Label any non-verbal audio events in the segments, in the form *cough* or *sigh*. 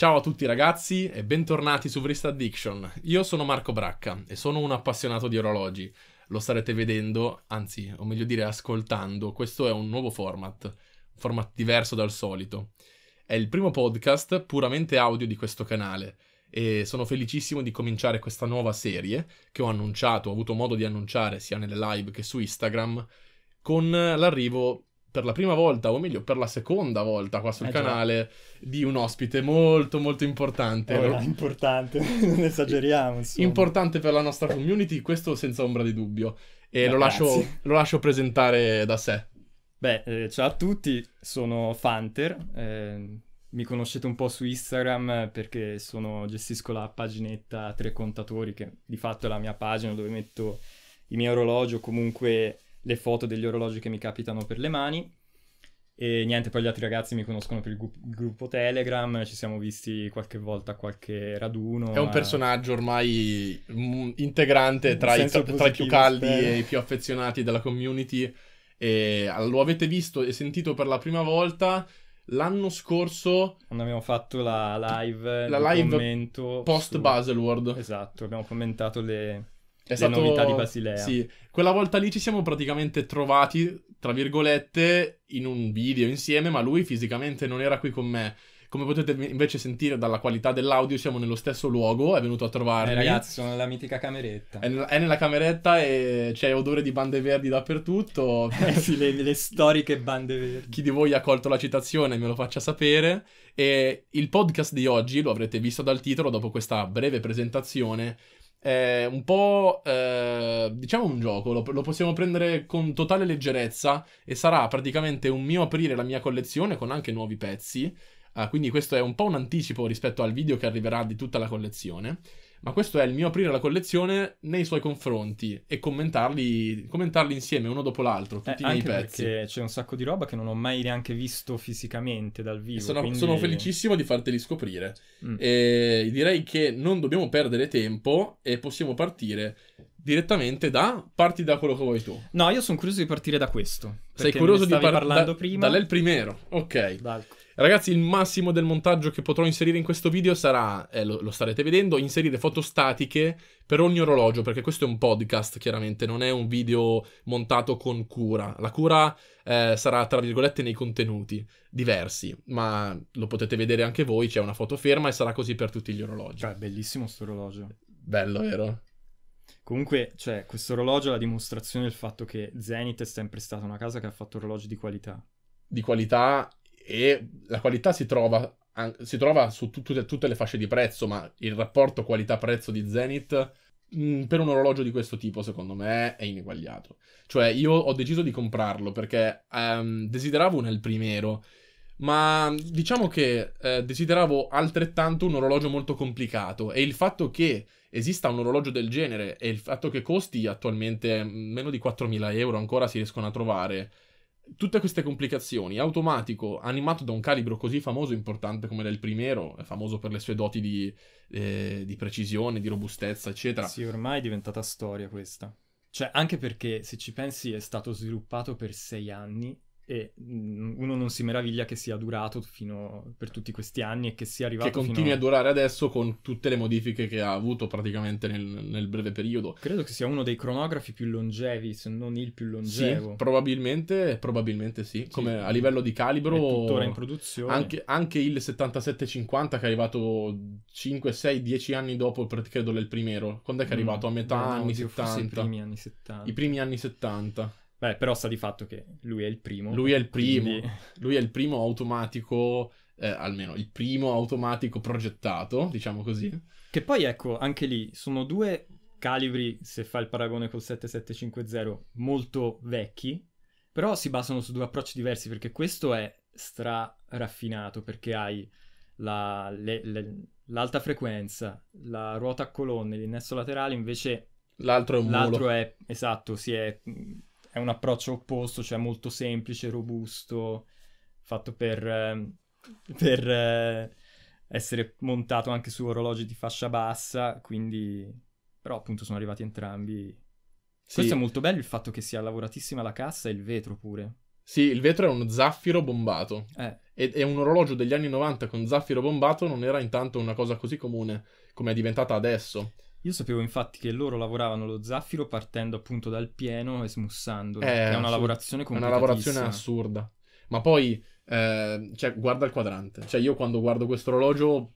Ciao a tutti ragazzi e bentornati su Vrist Addiction. Io sono Marco Bracca e sono un appassionato di orologi. Lo starete vedendo, anzi, o meglio dire ascoltando, questo è un nuovo format, un format diverso dal solito. È il primo podcast puramente audio di questo canale e sono felicissimo di cominciare questa nuova serie che ho annunciato, ho avuto modo di annunciare sia nelle live che su Instagram con l'arrivo per la prima volta, o meglio, per la seconda volta qua sul eh, canale, già. di un ospite molto molto importante. Ora, oh, importante, *laughs* non esageriamo. Insomma. Importante per la nostra community, questo senza ombra di dubbio. E lo lascio, lo lascio, presentare da sé. Beh, eh, ciao a tutti, sono Fanter. Eh, mi conoscete un po' su Instagram perché sono, gestisco la paginetta Tre Contatori, che di fatto è la mia pagina dove metto i miei orologi o comunque le foto degli orologi che mi capitano per le mani. E niente, poi gli altri ragazzi mi conoscono per il, gruppo Telegram, ci siamo visti qualche volta a qualche raduno. È un personaggio ormai mm, integrante tra, i, tra, positivo, tra, i, più caldi spero. e i più affezionati della community. E ah, lo avete visto e sentito per la prima volta l'anno scorso. Quando abbiamo fatto la live, la live post Baselworld. Esatto, abbiamo commentato le è stato... novità di Basilea. Sì, quella volta lì ci siamo praticamente trovati, tra virgolette, in un video insieme, ma lui fisicamente non era qui con me. Come potete invece sentire dalla qualità dell'audio, siamo nello stesso luogo, è venuto a trovarmi. Eh ragazzi, sono nella mitica cameretta. È, è nella cameretta e c'è odore di bande verdi dappertutto. *laughs* eh sì, le, le storiche bande verdi. Chi di voi ha colto la citazione me lo faccia sapere. E il podcast di oggi, lo avrete visto dal titolo, dopo questa breve presentazione, è un po' eh, diciamo un gioco, lo, lo, possiamo prendere con totale leggerezza e sarà praticamente un mio aprire la mia collezione con anche nuovi pezzi, eh, quindi questo è un po' un anticipo rispetto al video che arriverà di tutta la collezione ma questo è il mio aprire la collezione nei suoi confronti e commentarli, commentarli insieme uno dopo l'altro, eh, tutti eh, i miei pezzi. Perché c'è un sacco di roba che non ho mai neanche visto fisicamente dal vivo. Sono, quindi... sono, felicissimo di farteli scoprire. Mm. E direi che non dobbiamo perdere tempo e possiamo partire direttamente da parti da quello che vuoi tu. No, io sono curioso di partire da questo. Sei curioso di par- parlare da, prima? Da Dall'El Primero. Ok. Dal Ragazzi, il massimo del montaggio che potrò inserire in questo video sarà, eh, lo, lo, starete vedendo, inserire foto statiche per ogni orologio, perché questo è un podcast, chiaramente, non è un video montato con cura. La cura eh, sarà, tra virgolette, nei contenuti diversi, ma lo potete vedere anche voi, c'è una foto ferma e sarà così per tutti gli orologi. Cioè, bellissimo questo orologio. Bello, vero? Comunque, cioè, questo orologio è la dimostrazione del fatto che Zenith è sempre stata una casa che ha fatto orologi di qualità. Di qualità e la qualità si trova, si trova su tutte, tutte le fasce di prezzo, ma il rapporto qualità-prezzo di Zenith per un orologio di questo tipo, secondo me, è ineguagliato. Cioè, io ho deciso di comprarlo perché um, desideravo un El Primero, ma diciamo che eh, desideravo altrettanto un orologio molto complicato e il fatto che esista un orologio del genere e il fatto che costi attualmente meno di 4.000 euro ancora si riescono a trovare tutte queste complicazioni, automatico, animato da un calibro così famoso e importante come del primero, è famoso per le sue doti di, eh, di, precisione, di robustezza, eccetera. Sì, ormai è diventata storia questa. Cioè, anche perché, se ci pensi, è stato sviluppato per sei anni e mm, uno non si meraviglia che sia durato fino per tutti questi anni e che sia arrivato che continui a... a... durare adesso con tutte le modifiche che ha avuto praticamente nel, nel, breve periodo credo che sia uno dei cronografi più longevi se non il più longevo sì, probabilmente, probabilmente sì. sì come a livello di calibro è tuttora in produzione anche, anche il 7750 che è arrivato 5, 6, 10 anni dopo credo del primero quando è che è mm, arrivato? a metà no, anni, oddio, 70. I primi anni 70 i primi anni 70 Beh, però sta di fatto che lui è il primo. Lui è il primo, quindi... lui è il primo automatico, eh, almeno il primo automatico progettato, diciamo così. Che poi ecco, anche lì sono due calibri, se fa il paragone col 7750, molto vecchi, però si basano su due approcci diversi perché questo è stra raffinato perché hai la, le, le, l'alta frequenza, la ruota a colonne, l'innesso laterale, invece... L'altro è un l'altro molo. è, esatto, si è è un approccio opposto, cioè molto semplice, robusto, fatto per, ehm, per eh, essere montato anche su orologi di fascia bassa, quindi... però appunto sono arrivati entrambi. Sì. Questo è molto bello il fatto che sia lavoratissima la cassa e il vetro pure. Sì, il vetro è un zaffiro bombato. Eh. E, e un orologio degli anni 90 con zaffiro bombato non era intanto una cosa così comune come è diventata adesso. Io sapevo infatti che loro lavoravano lo zaffiro partendo appunto dal pieno e smussandolo. Eh, è una lavorazione È una lavorazione assurda. Ma poi, eh, cioè, guarda il quadrante. Cioè, io quando guardo questo orologio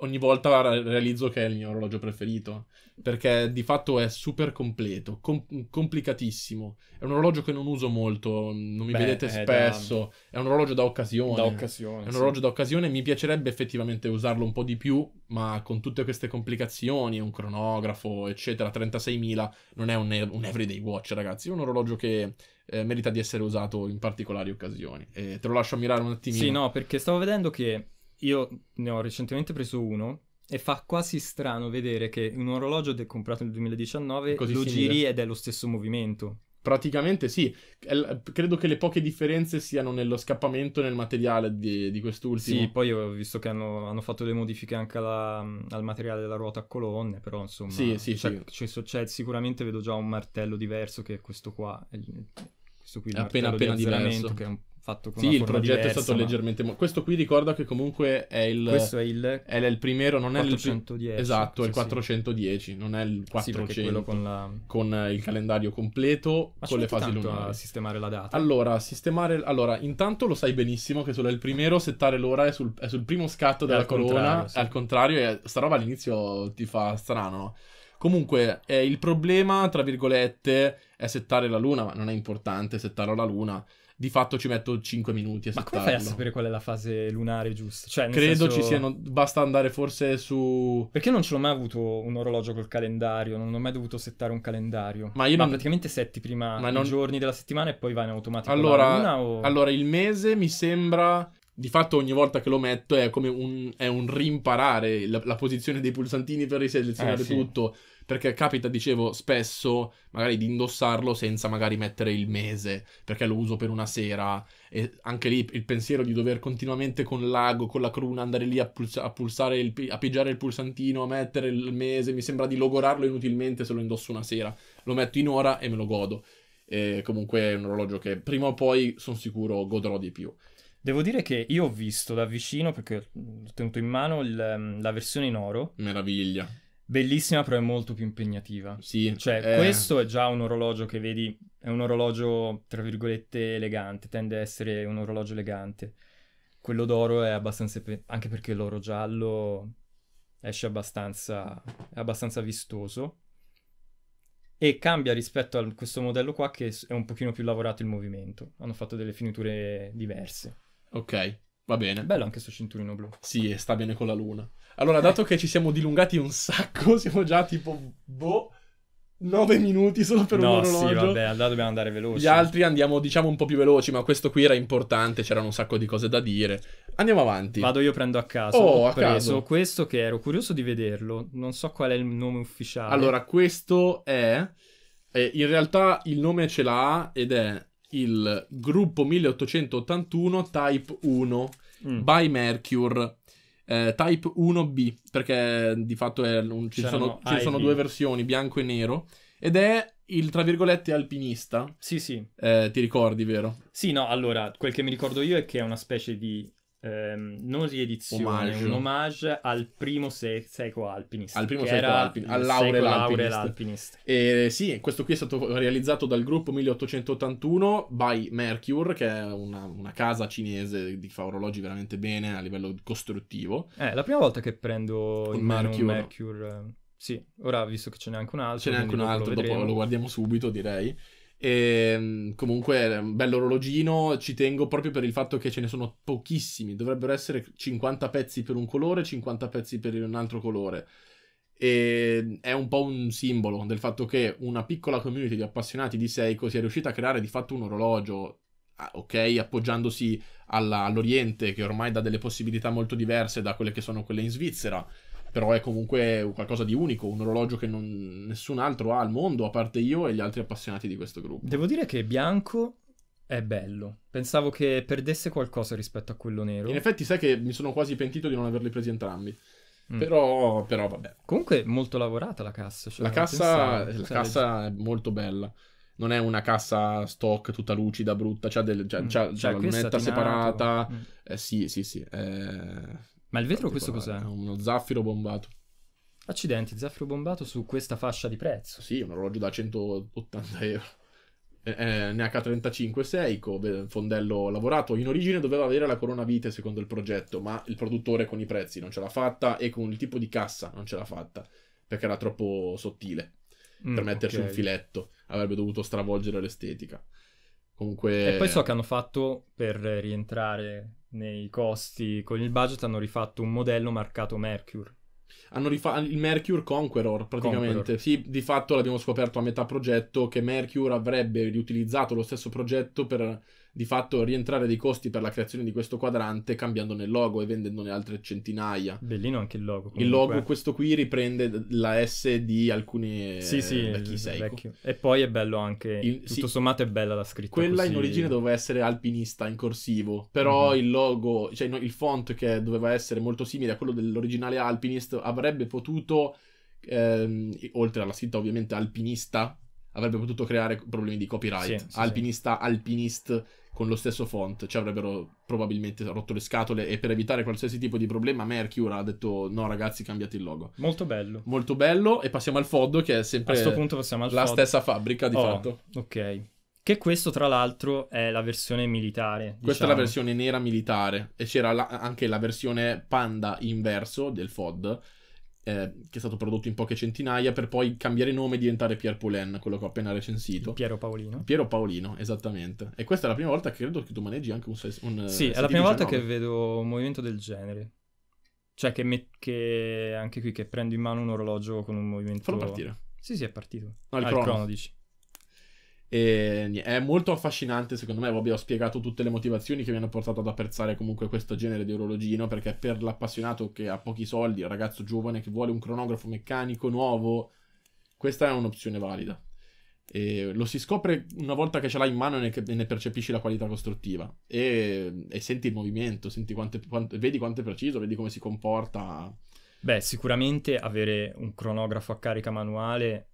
ogni volta realizzo che è il mio orologio preferito. Perché di fatto è super completo, com- complicatissimo. È un orologio che non uso molto, non mi Beh, vedete è eh, spesso. Da... È un orologio da occasione. Da occasione. È un orologio da occasione. Mi piacerebbe effettivamente usarlo un po' di più, ma con tutte queste complicazioni, un cronografo, eccetera, 36.000, non è un, un everyday watch, ragazzi. È un orologio che eh, merita di essere usato in particolari occasioni. E te lo lascio ammirare un attimino. Sì, no, perché stavo vedendo che io ne ho recentemente preso uno e fa quasi strano vedere che un orologio che ho comprato nel 2019 Così lo simile. giri ed è lo stesso movimento. Praticamente sì, credo che le poche differenze siano nello scappamento e nel materiale di, di quest'ultimo. Sì, poi ho visto che hanno, hanno fatto le modifiche anche alla, al materiale della ruota a colonne, però insomma... Sì, sì, c'è, sì. C'è, c'è, sicuramente vedo già un martello diverso che è questo qua, questo qui, è appena, appena di diverso. che è un fatto con Sì, il progetto diversa, è stato ma... leggermente... Mo- questo qui ricorda che comunque è il... Questo è il... È il primero, non 410, è il... Esatto, è il 410, non è il 400. Sì, quello con, la... con il calendario completo, ma con le fasi lunari. sistemare la data? Allora, sistemare... Allora, intanto lo sai benissimo che solo il primo settare l'ora è sul, è sul primo scatto della corona, sì. al contrario, e sta roba all'inizio ti fa strano, Comunque, eh, il problema, tra virgolette, è settare la luna, ma non è importante settare la luna di fatto ci metto 5 minuti a Ma come fai a sapere qual è la fase lunare giusta? Cioè, Credo senso... ci siano, basta andare forse su... Perché non ce l'ho mai avuto un orologio col calendario, non ho mai dovuto settare un calendario. Ma io Ma non... praticamente setti prima Ma non... i giorni della settimana e poi va in automatico allora, luna, o... Allora, il mese mi sembra di fatto ogni volta che lo metto è come un, è un rimparare la, la, posizione dei pulsantini per riselezionare eh, sì. tutto perché capita, dicevo, spesso magari di indossarlo senza magari mettere il mese, perché lo uso per una sera e anche lì il pensiero di dover continuamente con l'ago, con la cruna, andare lì a, puls- a pulsare, il, a pigiare il pulsantino, a mettere il mese, mi sembra di logorarlo inutilmente se lo indosso una sera, lo metto in ora e me lo godo. E comunque è un orologio che prima o poi sono sicuro godrò di più. Devo dire che io ho visto da vicino, perché ho tenuto in mano il, la versione in oro. Meraviglia bellissima, però è molto più impegnativa. Sì. Cioè, eh... questo è già un orologio che vedi, è un orologio, tra virgolette, elegante, tende a essere un orologio elegante. Quello d'oro è abbastanza, anche perché l'oro giallo esce abbastanza, è abbastanza vistoso. E cambia rispetto a questo modello qua che è un pochino più lavorato il movimento. Hanno fatto delle finiture diverse. Ok. Va bene. Bello anche questo cinturino blu. Sì, sta bene con la luna. Allora, dato che ci siamo dilungati un sacco, *laughs* siamo già tipo, boh, 9 minuti solo per no, un orologio. sì, vabbè, allora dobbiamo andare veloci. Gli altri andiamo, diciamo, un po' più veloci, ma questo qui era importante, c'erano un sacco di cose da dire. Andiamo avanti. Vado io prendo a caso. Oh, Ho a preso caso. questo che ero curioso di vederlo, non so qual è il nome ufficiale. Allora, questo è... Eh, in realtà il nome ce l'ha ed è il gruppo 1881 Type 1 mm. by Mercure. Eh, type 1B, perché di fatto un, ci, sono, ci sono due versioni, bianco e nero, ed è il tra virgolette alpinista. Sì, sì. Eh, ti ricordi, vero? Sì, no, allora, quel che mi ricordo io è che è una specie di ehm, non riedizione, omaggio. un omaggio al primo se- seco Alpinist. Al primo Seiko Alpinist, all'Aurel Alpinist. Alpinist. E, sì, questo qui è stato realizzato dal gruppo 1881 by Mercure, che è una, una casa cinese che fa orologi veramente bene a livello costruttivo. È eh, la prima volta che prendo il Mercure. Mercure. Sì, ora visto che ce n'è anche un altro. Ce n'è anche un altro, lo dopo lo guardiamo subito direi. E, ehm, comunque è un bello orologino, ci tengo proprio per il fatto che ce ne sono pochissimi, dovrebbero essere 50 pezzi per un colore, 50 pezzi per un altro colore. E ehm, è un po' un simbolo del fatto che una piccola community di appassionati di Seiko sia riuscita a creare di fatto un orologio, ah, ok, appoggiandosi alla, all'Oriente che ormai dà delle possibilità molto diverse da quelle che sono quelle in Svizzera però è comunque qualcosa di unico, un orologio che non, nessun altro ha al mondo, a parte io e gli altri appassionati di questo gruppo. Devo dire che bianco è bello. Pensavo che perdesse qualcosa rispetto a quello nero. In effetti sai che mi sono quasi pentito di non averli presi entrambi. Mm. Però, però, vabbè. Comunque molto lavorata la cassa. Cioè la cassa, la cioè, cassa è molto bella. Non è una cassa stock tutta lucida, brutta, c'ha, del, c'ha, mm. c'ha, cioè, c'ha la lunetta separata. Mm. Eh, sì, sì, sì. Eh, ma il vetro questo cos'è? Uno zaffiro bombato. Accidenti, zaffiro bombato su questa fascia di prezzo. Sì, un orologio da 180 euro. Eh, eh, NH35 Seiko, fondello lavorato. In origine doveva avere la corona vite secondo il progetto, ma il produttore con i prezzi non ce l'ha fatta e con il tipo di cassa non ce l'ha fatta perché era troppo sottile mm, per metterci okay. un filetto. Avrebbe dovuto stravolgere l'estetica. Comunque... E poi so che hanno fatto per rientrare nei costi con il budget hanno rifatto un modello marcato Mercure. Hanno rifatto il Mercure Conqueror praticamente. Conqueror. Sì, di fatto l'abbiamo scoperto a metà progetto che Mercure avrebbe riutilizzato lo stesso progetto per di fatto rientrare dei costi per la creazione di questo quadrante cambiandone il logo e vendendone altre centinaia. Bellino anche il logo. Comunque. Il logo, questo qui, riprende la S di alcuni sì, sì, vecchi Seiko. Ecco. Vecchio. E poi è bello anche, il, tutto sì, sommato è bella la scritta. Quella così. in origine doveva essere alpinista in corsivo, però mm-hmm. il logo, cioè no, il font che doveva essere molto simile a quello dell'originale Alpinist avrebbe potuto, ehm, oltre alla scritta ovviamente alpinista, avrebbe potuto creare problemi di copyright. Sì, sì, alpinista, alpinist con lo stesso font ci avrebbero probabilmente rotto le scatole e per evitare qualsiasi tipo di problema Mercure ha detto no ragazzi cambiate il logo. Molto bello. Molto bello e passiamo al FOD che è sempre A punto passiamo al la FOD. stessa fabbrica di oh, fatto. Ok. Che questo, tra l'altro, è la versione militare. Diciamo. Questa è la diciamo. versione nera militare. E c'era la, anche la versione panda inverso del FOD, eh, che è stato prodotto in poche centinaia, per poi cambiare nome e diventare Pierre Poulain, quello che ho appena recensito. Piero Paolino. Piero Paolino, esattamente. E questa è la prima volta che credo che tu maneggi anche un... un eh, sì, è la prima volta che vedo un movimento del genere. Cioè che, me- che anche qui che prendo in mano un orologio con un movimento... Fallo partire. Sì, sì, è partito. No, il ah, crono. il crono dici. E, è molto affascinante, secondo me. Vabbè, ho spiegato tutte le motivazioni che mi hanno portato ad apprezzare comunque questo genere di orologino. Perché per l'appassionato che ha pochi soldi, il ragazzo giovane che vuole un cronografo meccanico nuovo, questa è un'opzione valida. E lo si scopre una volta che ce l'hai in mano e ne, percepisci la qualità costruttiva. E, e senti il movimento, senti quante, quante, vedi quanto è preciso, vedi come si comporta. Beh, sicuramente avere un cronografo a carica manuale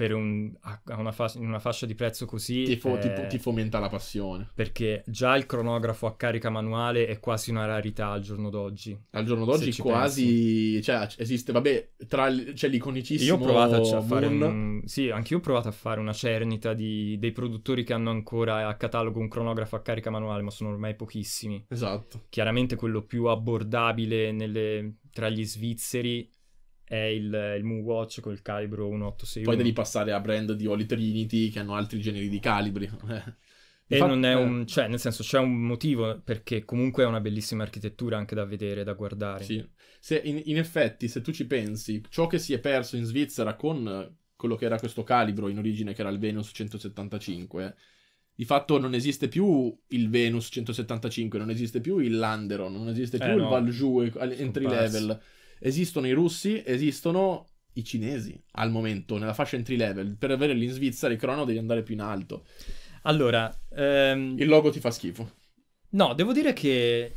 per un, una fascia, in una fascia di prezzo così ti, fo- eh, ti, fomenta la passione perché già il cronografo a carica manuale è quasi una rarità al giorno d'oggi al giorno d'oggi quasi cioè esiste vabbè tra c'è l'iconicissimo io ho provato a, cioè, fare un, sì anche io ho provato a fare una cernita di, dei produttori che hanno ancora a catalogo un cronografo a carica manuale ma sono ormai pochissimi esatto chiaramente quello più abbordabile nelle, tra gli svizzeri è il, il Moonwatch col calibro 1861. Poi devi passare a brand di Holy Trinity che hanno altri generi di calibri. *laughs* E Infatti, non è eh. un... cioè, nel senso, c'è un motivo perché comunque è una bellissima architettura anche da vedere, da guardare. Sì. In, in, effetti, se tu ci pensi, ciò che si è perso in Svizzera con quello che era questo calibro in origine, che era il Venus 175, di fatto non esiste più il Venus 175, non esiste più il Landeron, non esiste eh, più eh il no, Valjou eh, entry passi. level. Esistono i russi, esistono i cinesi al momento nella fascia entry level. Per avere in Svizzera il crono devi andare più in alto. Allora, ehm... il logo ti fa schifo. No, devo dire che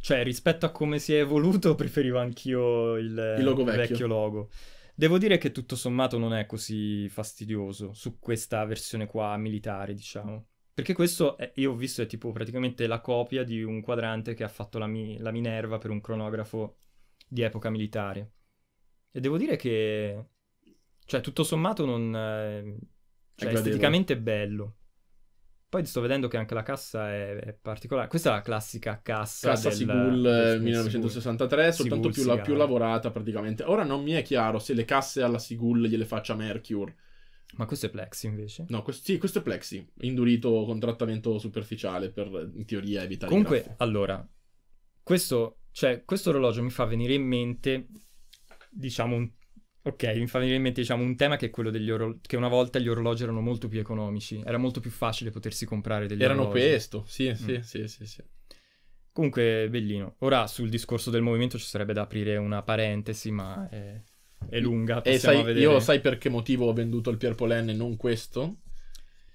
cioè, rispetto a come si è evoluto, *laughs* preferivo anch'io il, il logo vecchio. vecchio. logo. Devo dire che tutto sommato non è così fastidioso su questa versione qua militare, diciamo. Perché questo, è, io ho visto, è tipo praticamente la copia di un quadrante che ha fatto la, mi- la Minerva per un cronografo di epoca militare. E devo dire che, cioè, tutto sommato non... Eh, cioè, è esteticamente bello. Poi sto vedendo che anche la cassa è, è particolare. Questa è la classica cassa. Cassa del, Sigul eh, del 1963, Sigul, soltanto Sigul, più, la, più, lavorata praticamente. Ora non mi è chiaro se le casse alla Sigul gliele faccia Mercure. Ma questo è Plexi invece? No, questo, sì, questo è Plexi, indurito con trattamento superficiale per in teoria evitare. Comunque, allora, questo cioè, questo orologio mi fa venire in mente, diciamo, un, mi fa venire in mente, diciamo, un tema che è quello degli orologi, che una volta gli orologi erano molto più economici, era molto più facile potersi comprare degli erano orologi. Erano questo, sì, mm. sì, sì, sì, sì. Comunque, bellino. Ora, sul discorso del movimento ci sarebbe da aprire una parentesi, ma è, è lunga, e sai, Io sai per che motivo ho venduto il Pierpolene e non questo?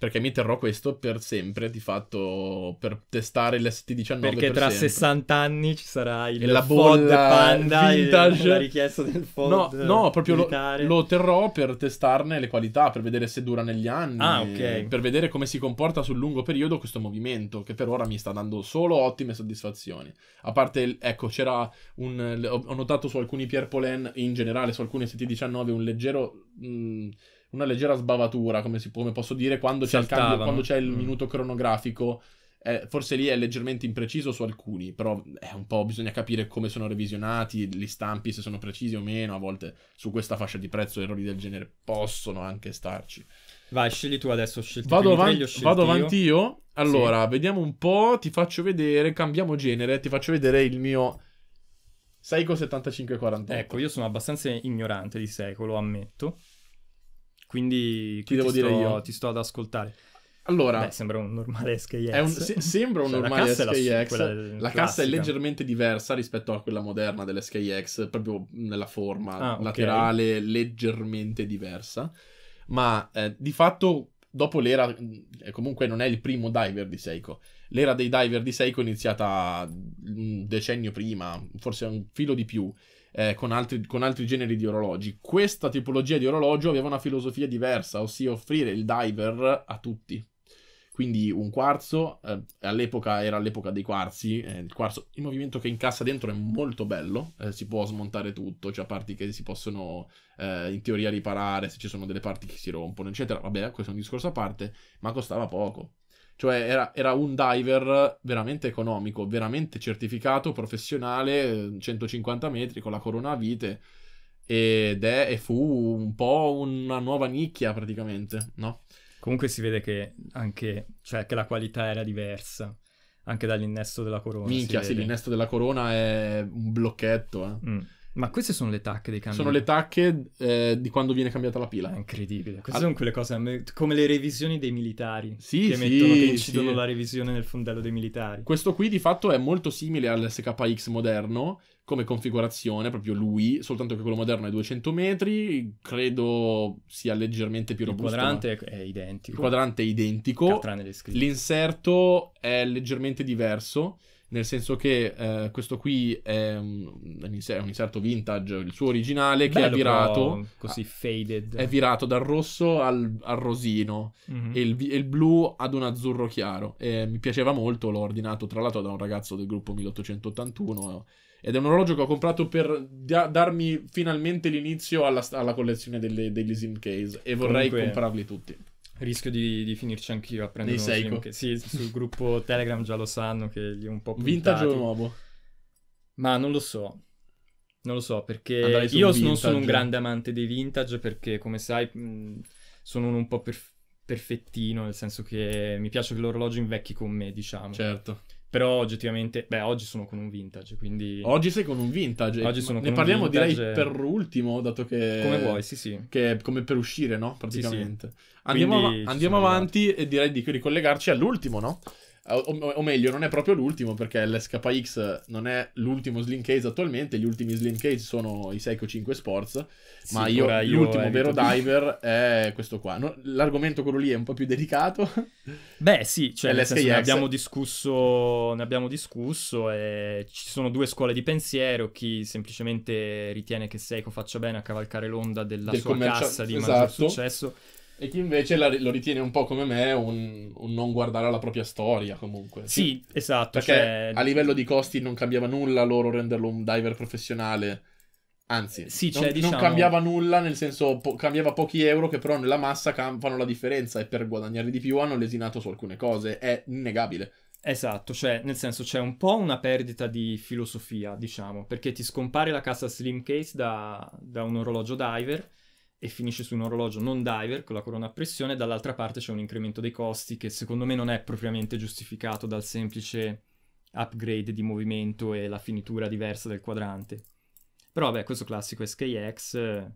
perché mi terrò questo per sempre, di fatto, per testare l'ST19 Perché per tra sempre. 60 anni ci sarà il e la FOD Panda vintage. la richiesta del FOD No, no proprio lo, lo, terrò per testarne le qualità, per vedere se dura negli anni, ah, okay. per vedere come si comporta sul lungo periodo questo movimento, che per ora mi sta dando solo ottime soddisfazioni. A parte, ecco, c'era un... ho notato su alcuni Pierre Polen, in generale su alcuni ST19, un leggero... Mh, mm, una leggera sbavatura, come, si, come posso dire, quando c'è, cambio, quando c'è il mm. minuto cronografico. Eh, forse lì è leggermente impreciso su alcuni, però è un po' bisogna capire come sono revisionati, li stampi se sono precisi o meno, a volte su questa fascia di prezzo errori del genere possono anche starci. Vai, scegli tu adesso, scegli vado, avan- vado io. avanti io. Allora, sì. vediamo un po', ti faccio vedere, cambiamo genere, ti faccio vedere il mio Seiko 7540. Ecco, io sono abbastanza ignorante di Seiko, lo ammetto. Quindi ti, devo ti dire sto, io. ti sto ad ascoltare. Allora, Beh, sembra un normale SKX. Un, se, sembra un cioè, normale la SKX. Su, la cassa è leggermente diversa rispetto a quella moderna dell'SKX, proprio nella forma ah, laterale, okay. leggermente diversa. Ma eh, di fatto, dopo l'era, eh, comunque non è il primo diver di Seiko. L'era dei diver di Seiko è iniziata un mm, decennio prima, forse un filo di più eh, con, altri, con altri generi di orologi. Questa tipologia di orologio aveva una filosofia diversa, ossia offrire il diver a tutti quindi un quarzo, eh, all'epoca era l'epoca dei quarzi, eh, il, quarzo, il movimento che incassa dentro è molto bello, eh, si può smontare tutto, cioè parti che si possono eh, in teoria riparare se ci sono delle parti che si rompono, eccetera, vabbè questo è un discorso a parte, ma costava poco. Cioè era, era, un diver veramente economico, veramente certificato, professionale, 150 metri con la corona a vite. Ed è, e fu un po' una nuova nicchia praticamente, no? Comunque si vede che anche, cioè che la qualità era diversa anche dall'innesto della corona. Minchia, sì, l'innesto della corona è un blocchetto. Eh. Mm. Ma queste sono le tacche dei camion. Sono le tacche eh, di quando viene cambiata la pila. È incredibile. Queste Ad... sono quelle cose come le revisioni dei militari. Sì, che, sì, mettono, che incidono sì. la revisione nel fondello dei militari. Questo qui di fatto è molto simile all'SKX moderno come configurazione, proprio lui, soltanto che quello moderno è 200 metri, credo sia leggermente più robusto. Il quadrante è identico. Il quadrante è identico. L'inserto è leggermente diverso nel senso che eh, questo qui è un, è un, inserto vintage, il suo originale, Bello, che è virato... Così faded. È virato dal rosso al, al rosino mm-hmm. e, il, e, il, blu ad un azzurro chiaro. E mi piaceva molto, l'ho ordinato tra l'altro da un ragazzo del gruppo 1881 eh. ed è un orologio che ho comprato per da- darmi finalmente l'inizio alla, alla collezione delle, degli Sim Case e vorrei Comunque... comprarli tutti. Rischio di, di finirci anch'io a prendere Dei uno Seiko. Che, sì, sul gruppo *laughs* Telegram già lo sanno che gli è un po' puntati. Vintage o nuovo? Ma non lo so. Non lo so perché io vintage. non sono un grande amante dei vintage perché come sai sono uno un po' per- perfettino, nel senso che mi piace che l'orologio invecchi con me, diciamo. Certo. Però oggettivamente, beh, oggi sono con un vintage, quindi... Oggi sei con un vintage. Oggi sono ne con parliamo un vintage. direi per ultimo, dato che... Come vuoi, sì, sì. Che è come per uscire, no? Praticamente. Sì, sì. Andiamo, av- andiamo avanti arrivati. e direi di ricollegarci all'ultimo, no? Eh, o, o, meglio, non è proprio l'ultimo perché l'SKX non è l'ultimo Slim Case attualmente, gli ultimi Slim Case sono i Seiko 5 Sports, sì, ma io, io l'ultimo vero diver è questo qua. No, l'argomento quello lì è un po' più delicato. Beh sì, cioè nel senso, ne, abbiamo discusso, ne abbiamo discusso e ci sono due scuole di pensiero, chi semplicemente ritiene che Seiko faccia bene a cavalcare l'onda della Del sua commercio... cassa di esatto. maggior successo e chi invece la, lo ritiene un po' come me un, un, non guardare alla propria storia comunque. Sì, esatto. Perché cioè... a livello di costi non cambiava nulla loro renderlo un diver professionale. Anzi, eh, sì, cioè, non, diciamo... non, cambiava nulla, nel senso po- cambiava pochi euro che però nella massa cam- fanno la differenza e per guadagnare di più hanno lesinato su alcune cose, è innegabile. Esatto, cioè nel senso c'è un po' una perdita di filosofia, diciamo, perché ti scompare la cassa Slim Case da, da un orologio diver e finisce su un orologio non diver con la corona a pressione, dall'altra parte c'è un incremento dei costi che secondo me non è propriamente giustificato dal semplice upgrade di movimento e la finitura diversa del quadrante. Però vabbè, questo classico SKX,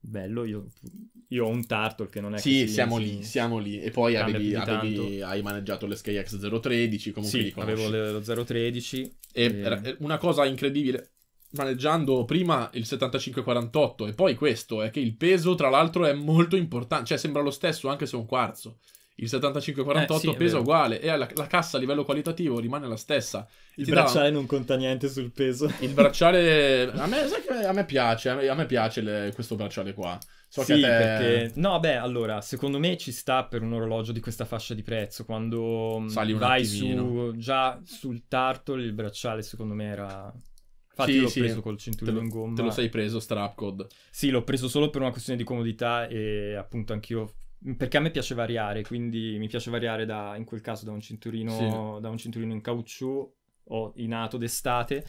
bello, io, io ho un Turtle che non è così... Sì, siamo lì, siamo lì. E poi avevi, avevi, hai maneggiato l'SKX 013, comunque Sì, avevo lo 013. E, e... Eh, una cosa incredibile, maneggiando prima il 7548 e poi questo, è che il peso tra l'altro è molto importante, cioè sembra lo stesso anche se è un quarzo. Il 7548 48 eh, sì, peso è uguale e la, la, cassa a livello qualitativo rimane la stessa. Il Ti bracciale dà... non conta niente sul peso. Il bracciale... *laughs* A me, a me piace, a me, piace le... questo bracciale qua. So sì, te... perché... No, beh, allora, secondo me ci sta per un orologio di questa fascia di prezzo. Quando Sali mm, vai attimino. su... Già sul Tartle il bracciale secondo me era Infatti sì, l'ho sì. preso col cinturino in gomma. Te lo sei preso strap code. Sì, l'ho preso solo per una questione di comodità e appunto anch'io... Perché a me piace variare, quindi mi piace variare da, in quel caso da un cinturino, sì. da un cinturino in caucciù o inato d'estate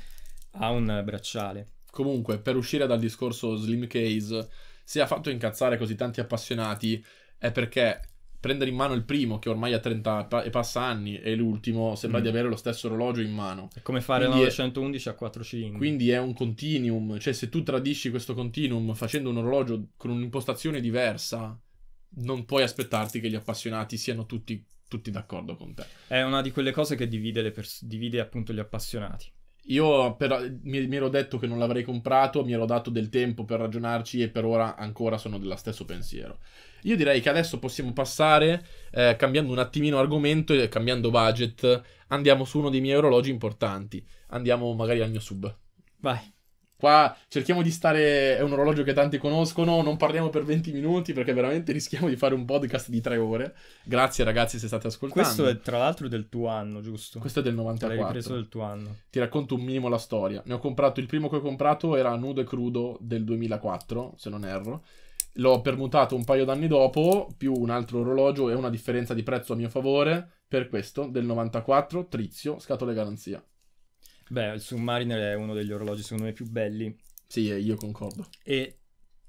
a un bracciale. Comunque, per uscire dal discorso Slim Case, se ha fatto incazzare così tanti appassionati è perché prendere in mano il primo che ormai ha 30 e passa anni e l'ultimo sembra mm. di avere lo stesso orologio in mano. È come fare quindi 911 è... a 4 cilindri. Quindi è un continuum, cioè se tu tradisci questo continuum facendo un orologio con un'impostazione diversa, non puoi aspettarti che gli appassionati siano tutti, tutti d'accordo con te. È una di quelle cose che divide, pers- divide appunto gli appassionati. Io per, mi, mi, ero detto che non l'avrei comprato, mi ero dato del tempo per ragionarci e per ora ancora sono dello stesso pensiero. Io direi che adesso possiamo passare, eh, cambiando un attimino argomento e cambiando budget, andiamo su uno dei miei orologi importanti. Andiamo magari al mio sub. Vai. Qua cerchiamo di stare. È un orologio che tanti conoscono. Non parliamo per 20 minuti perché veramente *laughs* rischiamo di fare un podcast di 3 ore. Grazie ragazzi se state ascoltando. Questo è tra l'altro del tuo anno, giusto? Questo è del 94. L'hai ripreso del tuo anno. Ti racconto un minimo la storia. Ne ho comprato il primo che ho comprato era nudo e crudo del 2004, se non erro. L'ho permutato un paio d'anni dopo, più un altro orologio e una differenza di prezzo a mio favore. Per questo, del 94, Trizio, scatole garanzia. Beh, il Submariner è uno degli orologi secondo me più belli. Sì, eh, io concordo. E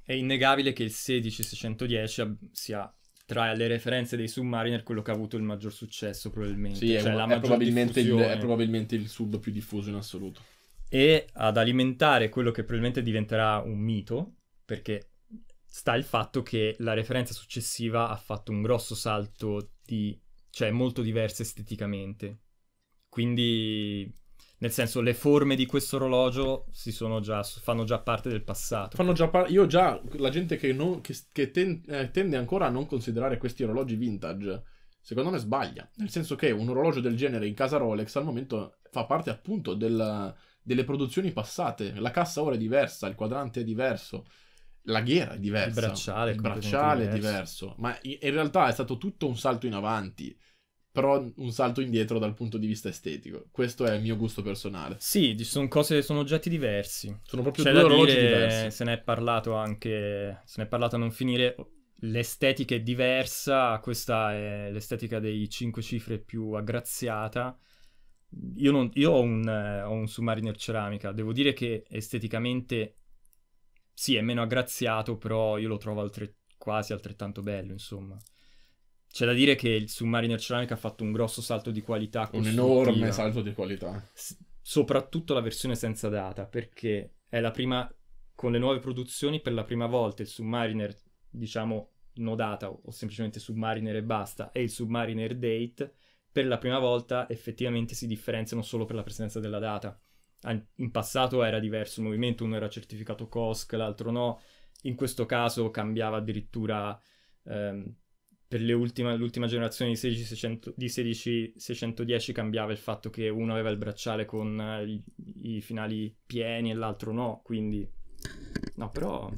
è innegabile che il 16610 sia tra le referenze dei Submariner quello che ha avuto il maggior successo probabilmente. Sì, cioè, è, è, probabilmente il, è, probabilmente il, sub più diffuso in assoluto. E ad alimentare quello che probabilmente diventerà un mito, perché sta il fatto che la referenza successiva ha fatto un grosso salto di... cioè molto diversa esteticamente. Quindi nel senso, le forme di questo orologio già, fanno già parte del passato. Già par- io già, la gente che, non, che, che ten- eh, tende ancora a non considerare questi orologi vintage, secondo me sbaglia. Nel senso che un orologio del genere in casa Rolex al momento fa parte appunto della, delle produzioni passate. La cassa ora è diversa, il quadrante è diverso, la ghiera è diversa. Il bracciale, il bracciale è diverso. diverso. Ma in realtà è stato tutto un salto in avanti però un salto indietro dal punto di vista estetico. Questo è il mio gusto personale. Sì, sono cose, sono oggetti diversi. Sono proprio C'è due orologi dire, diversi. Se ne è parlato anche, se ne è parlato a non finire. L'estetica è diversa, questa è l'estetica dei cinque cifre più aggraziata. Io, non, io ho, un, eh, ho un Submariner ceramica, devo dire che esteticamente sì, è meno aggraziato, però io lo trovo altre, quasi altrettanto bello, insomma. C'è da dire che il Submariner Ceramic ha fatto un grosso salto di qualità. Un enorme salto di qualità. S- soprattutto la versione senza data, perché è la prima, con le nuove produzioni, per la prima volta il Submariner, diciamo, no data o, semplicemente Submariner e basta, e il Submariner Date, per la prima volta effettivamente si differenziano solo per la presenza della data. In passato era diverso il movimento, uno era certificato COSC, l'altro no. In questo caso cambiava addirittura... Ehm, per ultime, l'ultima generazione di 16610 16, cambiava il fatto che uno aveva il bracciale con eh, i, i finali pieni e l'altro no, quindi... No, però...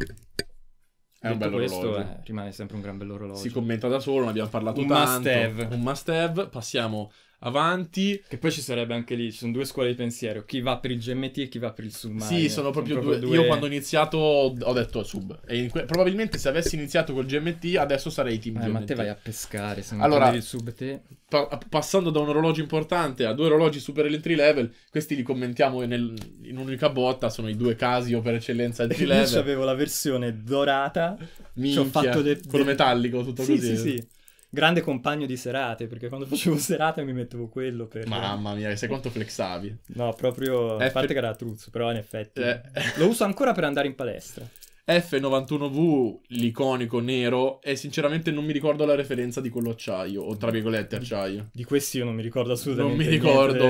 È un bello questo, orologio. Eh, rimane sempre un gran bell'orologio. Si commenta da solo, ne abbiamo parlato un tanto. Must have. Un must have. Passiamo avanti. Che poi ci sarebbe anche lì, ci sono due scuole di pensiero, chi va per il GMT e chi va per il sub. Sì, sono proprio, sono proprio due. due. Io quando ho iniziato ho detto sub. E que... probabilmente se avessi iniziato col GMT adesso sarei team eh, GMT. Ma te vai a pescare, se non allora, il sub te... Pa- passando da un orologio importante a due orologi super entry level, questi li commentiamo nel... in un'unica botta, sono i due casi o per eccellenza entry *laughs* level. Io avevo la versione dorata, Minchia, ho fatto de- quello de- metallico, tutto sì, così. Sì, sì grande compagno di serate, perché quando *laughs* facevo serate mi mettevo quello per... Mamma mia, sei quanto flexavi? No, proprio... F... Eh, a parte che era truzzo, però in effetti... Eh. Lo uso ancora per andare in palestra. F91V, l'iconico nero, e sinceramente non mi ricordo la referenza di quello acciaio, o tra virgolette acciaio. Di, questi io non mi ricordo assolutamente. Non mi ricordo.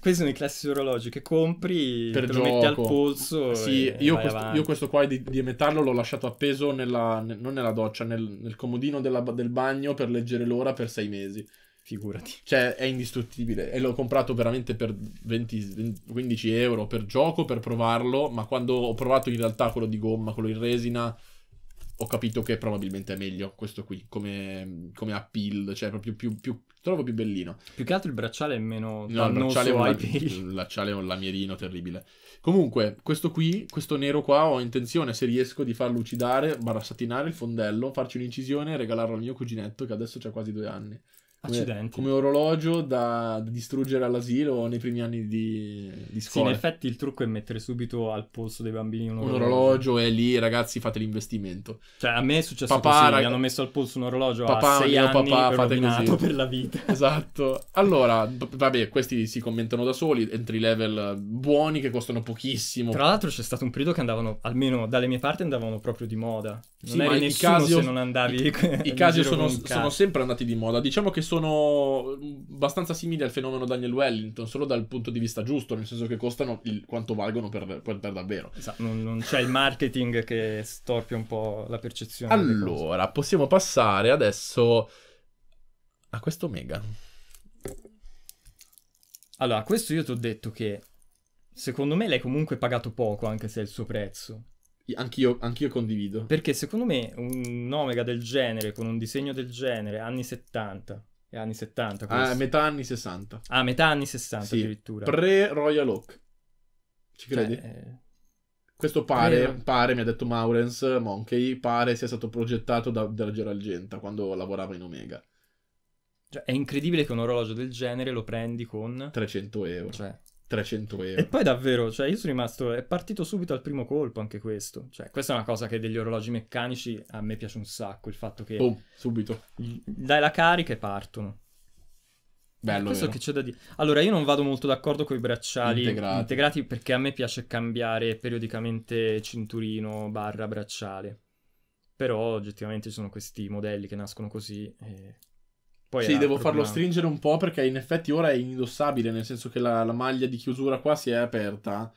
Questi sono i classici orologi che compri, per te metti al polso. Sì, io questo, io, questo, qua di, di metallo l'ho lasciato appeso nella, ne, non nella doccia, nel, nel comodino della, del bagno per leggere l'ora per sei mesi. Figurati. Cioè, è indistruttibile. E l'ho comprato veramente per 20, 20, 15 euro per gioco, per provarlo. Ma quando ho provato in realtà quello di gomma, quello in resina, ho capito che probabilmente è meglio questo qui, come, come appeal. Cioè, proprio più, più, trovo più bellino. Più che altro il bracciale è meno no, il bracciale è, una, il bracciale è un lamierino terribile. Comunque, questo qui, questo nero qua, ho intenzione, se riesco, di farlo lucidare, barassatinare il fondello, farci un'incisione e regalarlo al mio cuginetto che adesso ha quasi due anni. Accidenti. Come orologio da distruggere all'asilo nei primi anni di, di scuola. Sì, in effetti il trucco è mettere subito al polso dei bambini un orologio. Un orologio e lì, ragazzi, fate l'investimento. Cioè, a me è successo papà, così, rag... mi hanno messo al polso un orologio papà, a 6 anni papà, fate così. per la vita. *laughs* Esatto. Allora, vabbè, questi si commentano da soli, entry level buoni che costano pochissimo. Tra l'altro c'è stato un periodo che andavano, almeno dalle mie parti, andavano proprio di moda. Non sì, eri nessuno casi... se non andavi I, *laughs* i casi sono, sono sempre andati di moda. Diciamo che sono sono abbastanza simili al fenomeno Daniel Wellington, solo dal punto di vista giusto, nel senso che costano il, quanto valgono per, per, per davvero. Esatto, non, non, c'è il marketing che storpia un po' la percezione. Allora, possiamo passare adesso a questo mega. Allora, questo io ti ho detto che secondo me l'hai comunque pagato poco, anche se è il suo prezzo. Anch'io, anch'io, condivido. Perché secondo me un Omega del genere, con un disegno del genere, anni 70, è anni 70. Ah, questo. Ah, metà anni 60. Ah, metà anni 60 sì. addirittura. Pre-Royal Oak. Ci cioè, credi? Cioè, Questo pare, eh... pare, mi ha detto Maurens Monkey, pare sia stato progettato da, dalla Geralgenta quando lavorava in Omega. Cioè, è incredibile che un orologio del genere lo prendi con... 300 euro. Cioè, 300 euro. E poi davvero, cioè io sono rimasto, è partito subito al primo colpo anche questo. Cioè, questa è una cosa che degli orologi meccanici a me piace un sacco, il fatto che... Boom, subito. Dai la carica e partono. Bello, questo vero. che c'è da dire. Allora, io non vado molto d'accordo con i bracciali integrati. integrati. perché a me piace cambiare periodicamente cinturino barra bracciale. Però oggettivamente ci sono questi modelli che nascono così. E... Poi sì, devo farlo problema. stringere un po' perché in effetti ora è indossabile, nel senso che la, la maglia di chiusura qua si è aperta.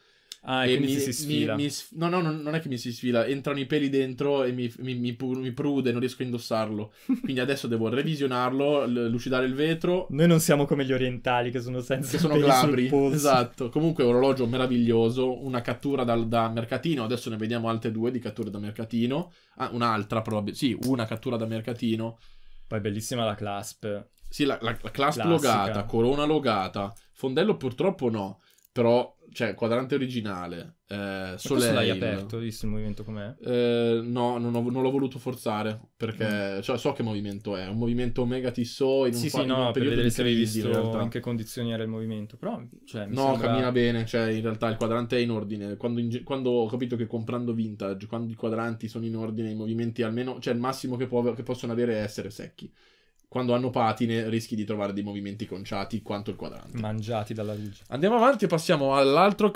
Ah, e mi, si sfila. Mi, mi, no, no, non è che mi si sfila, entrano i peli dentro e mi, mi prude, non riesco a indossarlo. *laughs* Quindi adesso devo revisionarlo, lucidare il vetro. Noi non siamo come gli orientali che sono senza che sono glabri. Esatto. Comunque orologio meraviglioso, una cattura dal, da mercatino, adesso ne vediamo altre due di catture da mercatino. Ah, un'altra proprio, sì, una cattura da mercatino poi bellissima la clasp. Sì, la, la, la clasp Classica. logata, corona logata. Fondello purtroppo no, però cioè quadrante originale, eh, Soleil... l'hai aperto, visto il movimento com'è? Eh, no, non, ho, non, l'ho voluto forzare, perché mm. cioè, so che movimento è, un movimento omega Tissot. in un Sì, fa, sì, in no, per vedere se avevi visto in che condizioni era il movimento, però... Cioè, no, sembra... cammina bene, cioè in realtà il quadrante è in ordine, quando, in, quando, ho capito che comprando vintage, quando i quadranti sono in ordine, i movimenti almeno, cioè il massimo che, può, che possono avere è essere secchi quando hanno patine rischi di trovare dei movimenti conciati quanto il quadrante. Mangiati dalla luce. Andiamo avanti e passiamo all'altra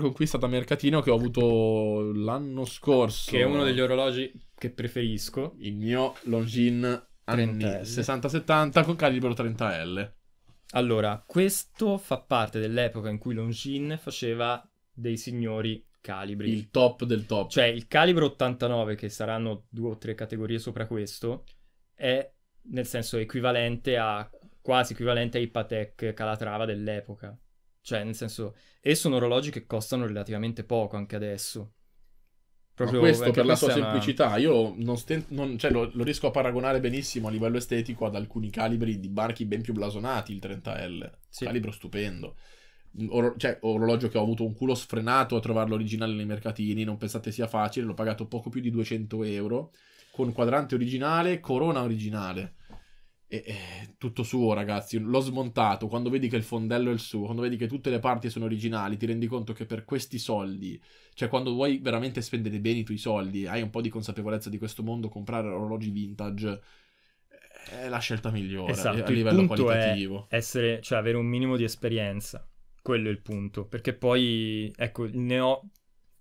conquista da mercatino che ho avuto l'anno scorso. Che è uno degli orologi che preferisco. Il mio Longines anni 60-70 con calibro 30L. Allora, questo fa parte dell'epoca in cui Longines faceva dei signori calibri. Il top del top. Cioè il calibro 89, che saranno due o tre categorie sopra questo, è nel senso equivalente a, quasi equivalente a Ipatec Calatrava dell'epoca. Cioè, nel senso, e sono orologi che costano relativamente poco anche adesso. Proprio Ma questo per la sua semplicità, una... io non sten- non, cioè, lo, lo, riesco a paragonare benissimo a livello estetico ad alcuni calibri di barchi ben più blasonati, il 30L, sì. calibro stupendo. Or- cioè, orologio che ho avuto un culo sfrenato a trovarlo originale nei mercatini, non pensate sia facile, l'ho pagato poco più di 200 euro con quadrante originale, corona originale. E, e, tutto suo, ragazzi. L'ho smontato. Quando vedi che il fondello è il suo, quando vedi che tutte le parti sono originali, ti rendi conto che per questi soldi, cioè quando vuoi veramente spendere bene i tuoi soldi, hai un po' di consapevolezza di questo mondo, comprare orologi vintage eh, è la scelta migliore esatto, a livello qualitativo. essere, cioè avere un minimo di esperienza. Quello è il punto. Perché poi, ecco, ne ho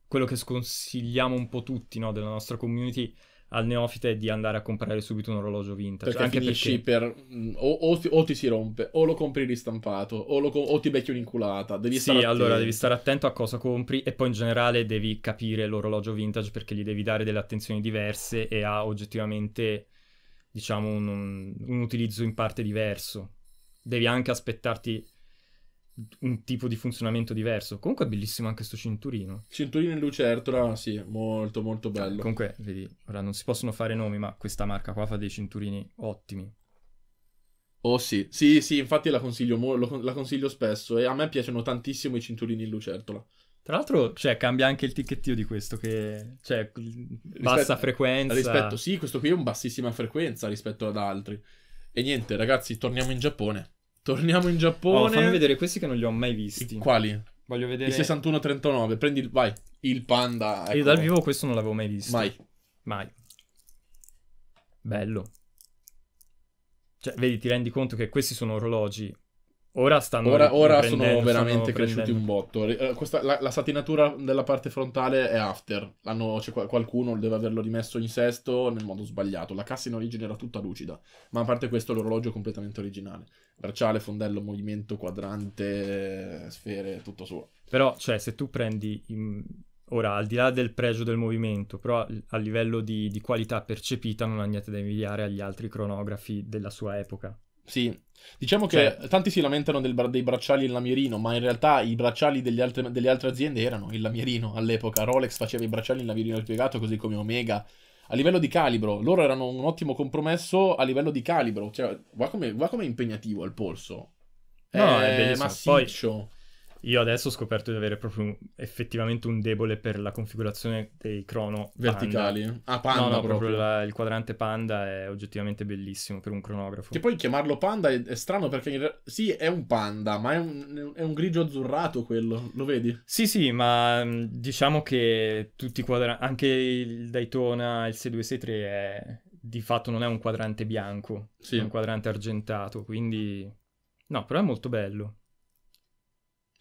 quello che sconsigliamo un po' tutti no, della nostra community al neofita è di andare a comprare subito un orologio vintage. Perché anche perché... per... Mm, o, o, ti, o, ti, si rompe, o lo compri ristampato, o, lo, o ti becchi un'inculata. Devi sì, stare allora devi stare attento a cosa compri e poi in generale devi capire l'orologio vintage perché gli devi dare delle attenzioni diverse e ha oggettivamente, diciamo, un, un utilizzo in parte diverso. Devi anche aspettarti un tipo di funzionamento diverso. Comunque è bellissimo anche questo cinturino. Cinturino in lucertola, sì, molto molto bello. Comunque, vedi, ora non si possono fare nomi, ma questa marca qua fa dei cinturini ottimi. Oh sì, sì, sì, infatti la consiglio, mo- la consiglio spesso e a me piacciono tantissimo i cinturini in lucertola. Tra l'altro, cioè, cambia anche il ticchettio di questo, che cioè, bassa rispetto, frequenza. Rispetto, sì, questo qui è un bassissima frequenza rispetto ad altri. E niente, ragazzi, torniamo in Giappone. Torniamo in Giappone. Oh, fammi vedere questi che non li ho mai visti. I quali? Voglio vedere. Il 6139. Prendi il. Vai. Il panda. Ecco. Io dal vivo questo non l'avevo mai visto. Mai. Mai. Bello. Cioè, vedi, ti rendi conto che questi sono orologi Ora stanno Ora, ora sono veramente cresciuti un botto. Eh, questa, la, la, satinatura della parte frontale è after. Cioè, qualcuno deve averlo rimesso in sesto nel modo sbagliato. La cassa in origine era tutta lucida, ma a parte questo l'orologio è completamente originale. Bracciale, fondello, movimento, quadrante, sfere, tutto suo. Però, cioè, se tu prendi... In... Mm, ora, al di là del pregio del movimento, però a livello di, di qualità percepita non ha niente da invidiare agli altri cronografi della sua epoca. Sì, Diciamo che cioè, tanti si lamentano bra- dei bracciali in lamierino, ma in realtà i bracciali altre, delle altre aziende erano il lamierino all'epoca. Rolex faceva i bracciali in lamierino ripiegato, così come Omega. A livello di calibro, loro erano un ottimo compromesso a livello di calibro. Cioè, va come, è impegnativo al polso. No, è, è massiccio. Poi io adesso ho scoperto di avere proprio un, effettivamente un debole per la configurazione dei crono verticali. Panda. Ah, panda no, no, proprio, proprio la, il quadrante panda è oggettivamente bellissimo per un cronografo. Che poi chiamarlo panda è, è strano perché re... sì, è un panda, ma è un, è un, grigio azzurrato quello, lo vedi? Sì, sì, ma mm, diciamo che tutti i quadranti, anche il Daytona, il 6263 è di fatto non è un quadrante bianco, sì. è un quadrante argentato, quindi no, però è molto bello.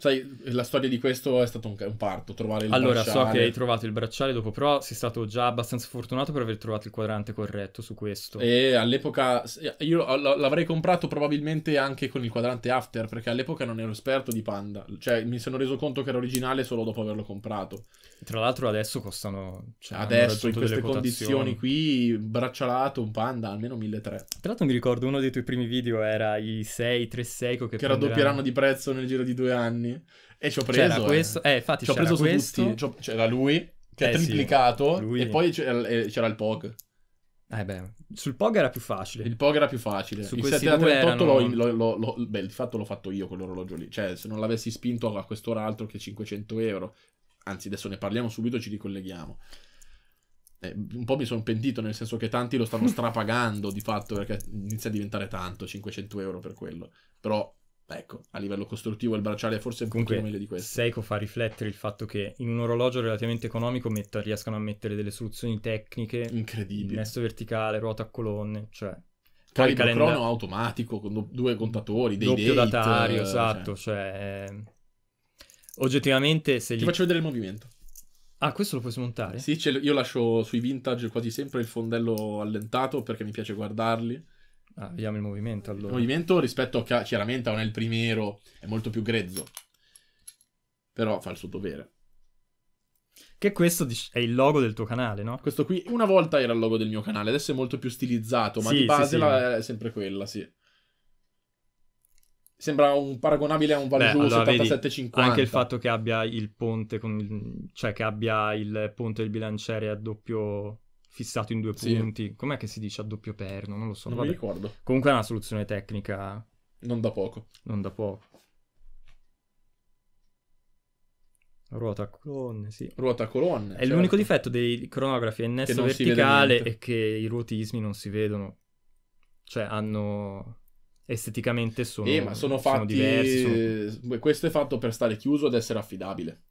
Sai, la storia di questo è stato un, un parto, trovare il allora, bracciale. Allora, so che hai trovato il bracciale dopo, però sei stato già abbastanza fortunato per aver trovato il quadrante corretto su questo. E all'epoca, io l'avrei comprato probabilmente anche con il quadrante after, perché all'epoca non ero esperto di Panda. Cioè, mi sono reso conto che era originale solo dopo averlo comprato. Tra l'altro adesso costano... Cioè, adesso, in queste condizioni qui, braccialato, un Panda, almeno 1.300. Tra l'altro mi ricordo uno dei tuoi primi video era i 6, 636 che... Che raddoppieranno di prezzo nel giro di due anni anni e ci ho preso. C'era eh. questo, eh, infatti ci ho preso questo. Tutti. C'era lui che ha eh, triplicato sì, lui... e poi c'era, eh, c'era il POG. Eh beh, sul POG era più facile. Il POG era più facile. Su il 738 erano... l'ho, l'ho, l'ho, beh, di fatto l'ho fatto io quell'orologio lì. Cioè, se non l'avessi spinto a quest'ora altro che 500 euro. Anzi, adesso ne parliamo subito, ci ricolleghiamo. Eh, un po' mi sono pentito, nel senso che tanti lo stanno *laughs* strapagando di fatto, perché inizia a diventare tanto, 500 euro per quello. Però Ecco, a livello costruttivo il bracciale è forse comunque meglio di questo. Seiko fa riflettere il fatto che in un orologio relativamente economico metta, riescano a mettere delle soluzioni tecniche incredibili. Innesto verticale, ruota a colonne, cioè calibro calenda... crono automatico con do- due contatori, dei doppio date, datario, eh, esatto, cioè, cioè oggettivamente se gli... Ti faccio vedere il movimento. Ah, questo lo puoi smontare? Sì, io lascio sui vintage quasi sempre il fondello allentato perché mi piace guardarli Ah, vediamo il movimento allora. Il movimento rispetto a, chiaramente a un El Primero è molto più grezzo. Però fa il suo dovere. Che questo è il logo del tuo canale, no? Questo qui una volta era il logo del mio canale, adesso è molto più stilizzato, ma sì, di base sì, sì. è sempre quella, sì. Sembra un paragonabile a un Valjoux allora, 7750. Anche il fatto che abbia il ponte con il... cioè che abbia il ponte del bilanciere a doppio fissato in due sì. punti. Com'è che si dice a doppio perno? Non lo so. Non Vabbè. mi ricordo. Comunque è una soluzione tecnica. Non da poco. Non da poco. Ruota a colonne, sì. Ruota a colonne. È certo. l'unico difetto dei cronografi a innesto verticale è che i ruotismi non si vedono. Cioè hanno esteticamente sono, eh, ma sono, fatti, diversi. Sono... Questo è fatto per stare chiuso ed essere affidabile.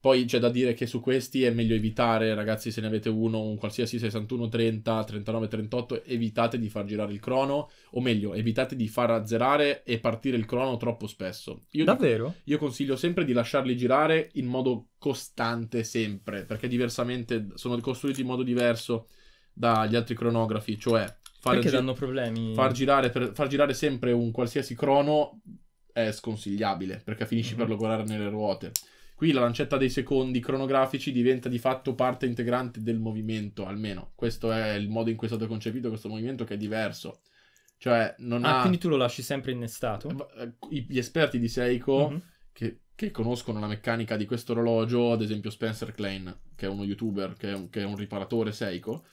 Poi c'è da dire che su questi è meglio evitare, ragazzi, se ne avete uno, un qualsiasi 61, 30, 39, 38, evitate di far girare il crono, o meglio, evitate di far azzerare e partire il crono troppo spesso. Io Davvero? Dico, io consiglio sempre di lasciarli girare in modo costante sempre, perché diversamente sono costruiti in modo diverso dagli altri cronografi, cioè far, gi far, girare, per, far girare sempre un qualsiasi crono è sconsigliabile, perché finisci mm -hmm. per logorare nelle ruote. Qui la lancetta dei secondi cronografici diventa di fatto parte integrante del movimento, almeno. Questo è il modo in cui è stato concepito questo movimento che è diverso. Cioè, non ah, ha... quindi tu lo lasci sempre innestato? Eh, gli esperti di Seiko, mm-hmm. che, che, conoscono la meccanica di questo orologio, ad esempio Spencer Klein, che è uno youtuber, che è un, che è un riparatore Seiko,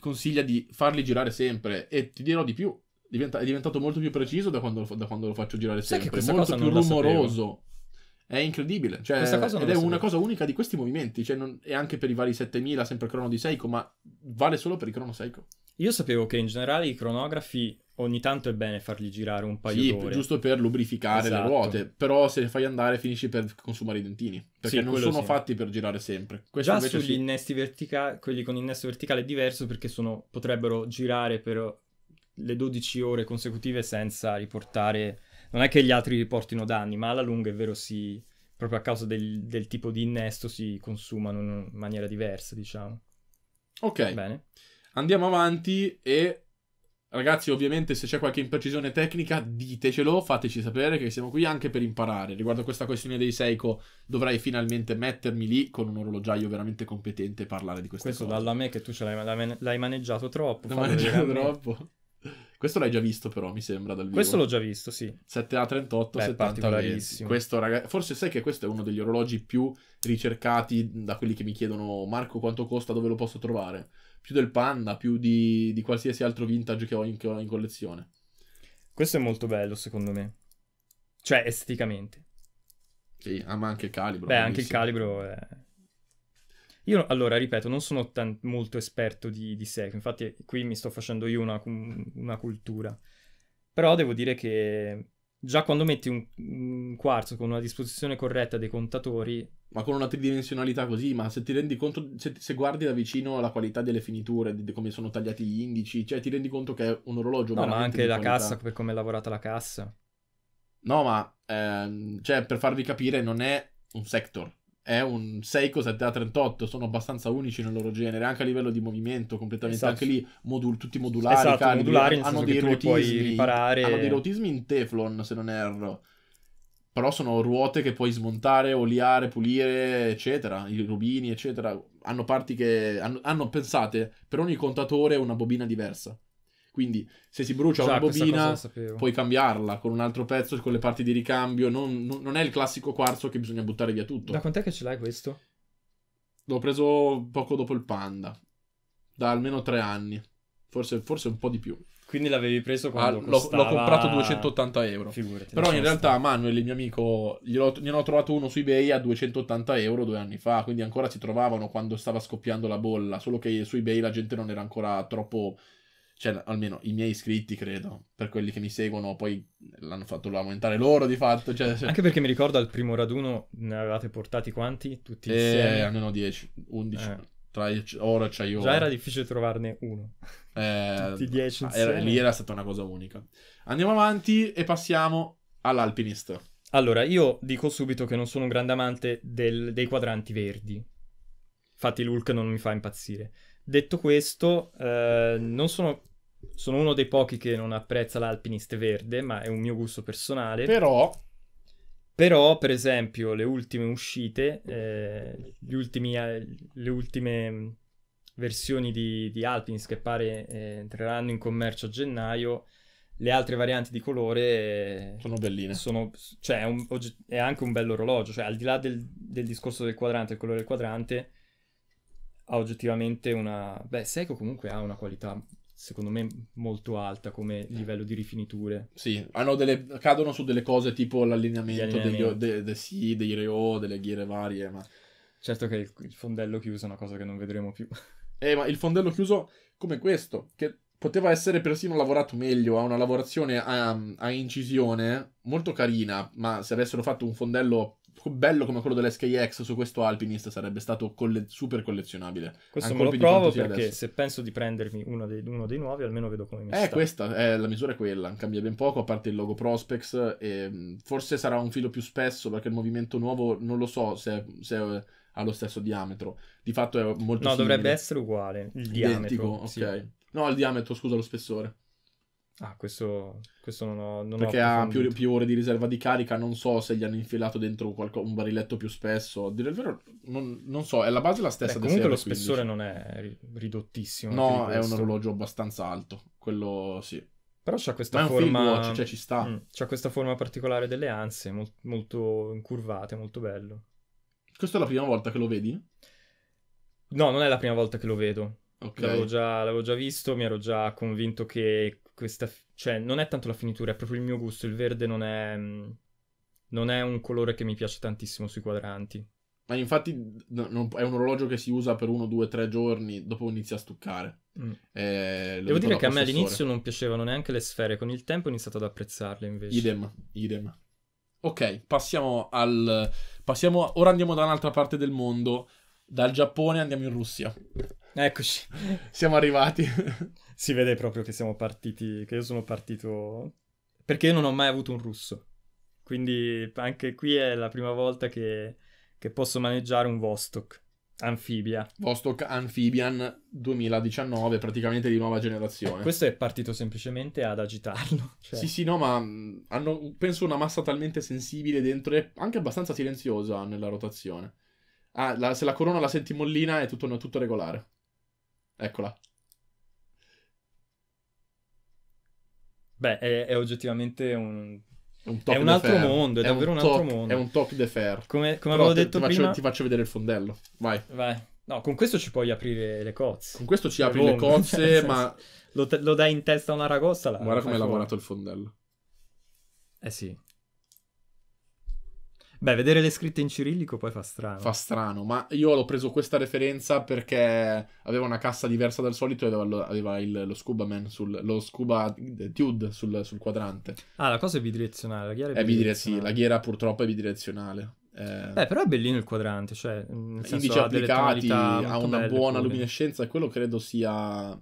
consiglia di farli girare sempre. E ti dirò di più, diventa, è diventato molto più preciso da quando, da quando lo faccio girare sempre. Sai che è molto più rumoroso. È incredibile. Cioè, ed è una cosa unica di questi movimenti. Cioè non, e anche per i vari 7000, sempre crono di Seiko, ma vale solo per il crono Seiko. Io sapevo che in generale i cronografi ogni tanto è bene farli girare un paio sì, d'ore. giusto per lubrificare esatto. le ruote, però se fai andare finisci per consumare i dentini, perché sì, non sono sì. fatti per girare sempre. Questo Già sugli sì. innesti verticali, quelli con innesto verticale è diverso perché sono, potrebbero girare per le 12 ore consecutive senza riportare non è che gli altri portino danni, ma alla lunga è vero si, proprio a causa del, del tipo di innesto si consumano in maniera diversa, diciamo. Ok. Bene. Andiamo avanti e Ragazzi, ovviamente se c'è qualche imprecisione tecnica, ditecelo, fateci sapere che siamo qui anche per imparare. Riguardo a questa questione dei Seiko, dovrei finalmente mettermi lì con un orologiaio veramente competente e parlare di queste Questo cose. Questo dalla me che tu ce l'hai, maneggiato troppo. L'hai maneggiato troppo. Questo l'hai già visto, però, mi sembra dal vivo. Questo l'ho già visto, sì. 7A38, Beh, 70 Questo, raga... Forse sai che questo è uno degli orologi più ricercati da quelli che mi chiedono Marco quanto costa, dove lo posso trovare. Più del Panda, più di, di qualsiasi altro vintage che ho, in... che ho in collezione. Questo è molto bello, secondo me. Cioè, esteticamente. Sì, ah, anche il calibro. Beh, bellissimo. anche il calibro è io, allora, ripeto, non sono tan- molto esperto di, di secco, infatti qui mi sto facendo io una, una cultura. Però devo dire che già quando metti un, un, quarzo con una disposizione corretta dei contatori. Ma con una tridimensionalità così, ma se ti rendi conto, se, se guardi da vicino la qualità delle finiture, di, di, come sono tagliati gli indici, cioè ti rendi conto che è un orologio no, ma anche la qualità. cassa, per come è lavorata la cassa. No, ma ehm, cioè, per farvi capire, non è un sector è un Seiko 7A38, sono abbastanza unici nel loro genere, anche a livello di movimento, completamente esatto. anche lì, modul- tutti modulari, esatto, carichi, modulari hanno, dei rotismi, riparare... hanno dei rotismi in Teflon se non erro, però sono ruote che puoi smontare, oliare, pulire, eccetera, i rubini, eccetera, hanno parti che hanno, hanno pensate per ogni contatore una bobina diversa. Quindi se si brucia Già, una bobina puoi cambiarla con un altro pezzo, con le parti di ricambio. Non, non, non è il classico quarzo che bisogna buttare via tutto. Da quant'è che ce l'hai questo? L'ho preso poco dopo il panda. Da almeno tre anni. Forse, forse un po' di più. Quindi l'avevi preso ah, quando ah, costava... l'ho, comprato 280 euro. Figurati, Però in realtà sta. Manuel, il mio amico, gliel'ho, ho trovato uno su eBay a 280 euro due anni fa. Quindi ancora si trovavano quando stava scoppiando la bolla. Solo che su eBay la gente non era ancora troppo cioè almeno i miei iscritti credo, per quelli che mi seguono poi l'hanno fatto aumentare loro di fatto. Cioè, cioè... Anche perché mi ricordo al primo raduno ne avevate portati quanti? Tutti eh, insieme? almeno 10, 11. Eh. Tra ora c'hai io. Già era difficile trovarne uno. Eh, Tutti 10 insieme. Ah, era, lì era stata una cosa unica. Andiamo avanti e passiamo all'alpinist. Allora, io dico subito che non sono un grande amante del, dei quadranti verdi. Infatti, l'Hulk non mi fa impazzire. Detto questo, eh, non sono, sono uno dei pochi che non apprezza l'Alpinist verde, ma è un mio gusto personale. Però, però, per esempio, le ultime uscite, eh, ultimi, eh, le ultime mm, versioni di, di Alpinist che pare eh, entreranno in commercio a gennaio, le altre varianti di colore... Eh, sono belline. Sono, cioè, è, un, è, anche un bello orologio, cioè, al di là del, del discorso del quadrante, il colore del quadrante, ha oggettivamente una... Beh, Seiko comunque ha una qualità, secondo me, molto alta come livello di rifiniture. Sì, delle... cadono su delle cose tipo l'allineamento degli, de, de, sì, dei reo, delle ghiere varie, ma... Certo che il, il, fondello chiuso è una cosa che non vedremo più. *laughs* Eh, ma il fondello chiuso come questo, che poteva essere persino lavorato meglio, ha una lavorazione a, a incisione molto carina, ma se avessero fatto un fondello bello come quello dell'SKX su questo Alpinist sarebbe stato colle- super collezionabile. Questo Ancora me lo provo perché adesso. se penso di prendermi uno dei, uno dei, nuovi almeno vedo come mi eh, sta. Questa, eh, la misura è quella, cambia ben poco a parte il logo Prospex e mm, forse sarà un filo più spesso perché il movimento nuovo non lo so se, se ha lo stesso diametro. Di fatto è molto No, simile. dovrebbe essere uguale, il diametro. Identico, ok. No, il diametro, scusa, lo spessore. Ah, questo, questo non ho. Non Perché ho ha più, più, ore di riserva di carica. Non so se gli hanno infilato dentro qualco, un bariletto più spesso. A dire il vero, non, non so. È la base la stessa. Beh, comunque lo spessore non è ridottissimo. No, è un orologio abbastanza alto. Quello sì. Però c'ha questa forma. Watch, cioè ci sta. Mm, c'ha questa forma particolare delle anse, mol, molto incurvate, molto bello. Questa è la prima volta che lo vedi? No, non è la prima volta che lo vedo. Okay. L'avevo, già, l'avevo già visto, mi ero già convinto che questa... cioè non è tanto la finitura, è proprio il mio gusto, il verde non è... Mm, non è un colore che mi piace tantissimo sui quadranti. Ma infatti è un orologio che si usa per uno, due, tre giorni, dopo inizia a stuccare. Mm. Eh, Devo dire che a me all'inizio non piacevano neanche le sfere, con il tempo ho iniziato ad apprezzarle invece. Idem, idem. Ok, passiamo al... Passiamo... Ora andiamo da un'altra parte del mondo. Dal Giappone andiamo in Russia. Eccoci. Siamo arrivati. *laughs* si vede proprio che siamo partiti, che io sono partito... Perché io non ho mai avuto un russo. Quindi anche qui è la prima volta che, che posso maneggiare un Vostok. Anfibia. Vostok Amphibian 2019, praticamente di nuova generazione. Questo è partito semplicemente ad agitarlo. *laughs* Cioè... Sì, sì, no, ma mm, hanno, penso, una massa talmente sensibile dentro e anche abbastanza silenziosa nella rotazione. Ah, la, se la corona la senti mollina è tutto, tutto regolare. Eccola. Beh, è, è oggettivamente un, un è un altro fair. mondo, è, è davvero un, top, un, altro mondo. È un top de fair. Come, come avevo te, detto ti prima... Faccio, ti faccio vedere il fondello, vai. Vai. No, con questo ci puoi aprire le cozze. Con questo ci apri le *laughs* cozze, ma... Lo, te, lo, dai in testa a una ragosta? Guarda come ha lavorato il fondello. Eh sì. Beh, vedere le scritte in cirillico poi fa strano. Fa strano, ma io l'ho preso questa referenza perché aveva una cassa diversa dal solito e aveva, aveva il, lo scuba man sul, lo scuba tude eh, sul, sul, quadrante. Ah, la cosa è bidirezionale, la ghiera è, è bidirezionale. Sì, la ghiera purtroppo è bidirezionale. Eh, Beh, però è bellino il quadrante, cioè... Indici applicati, ha una buona come... luminescenza e quello credo sia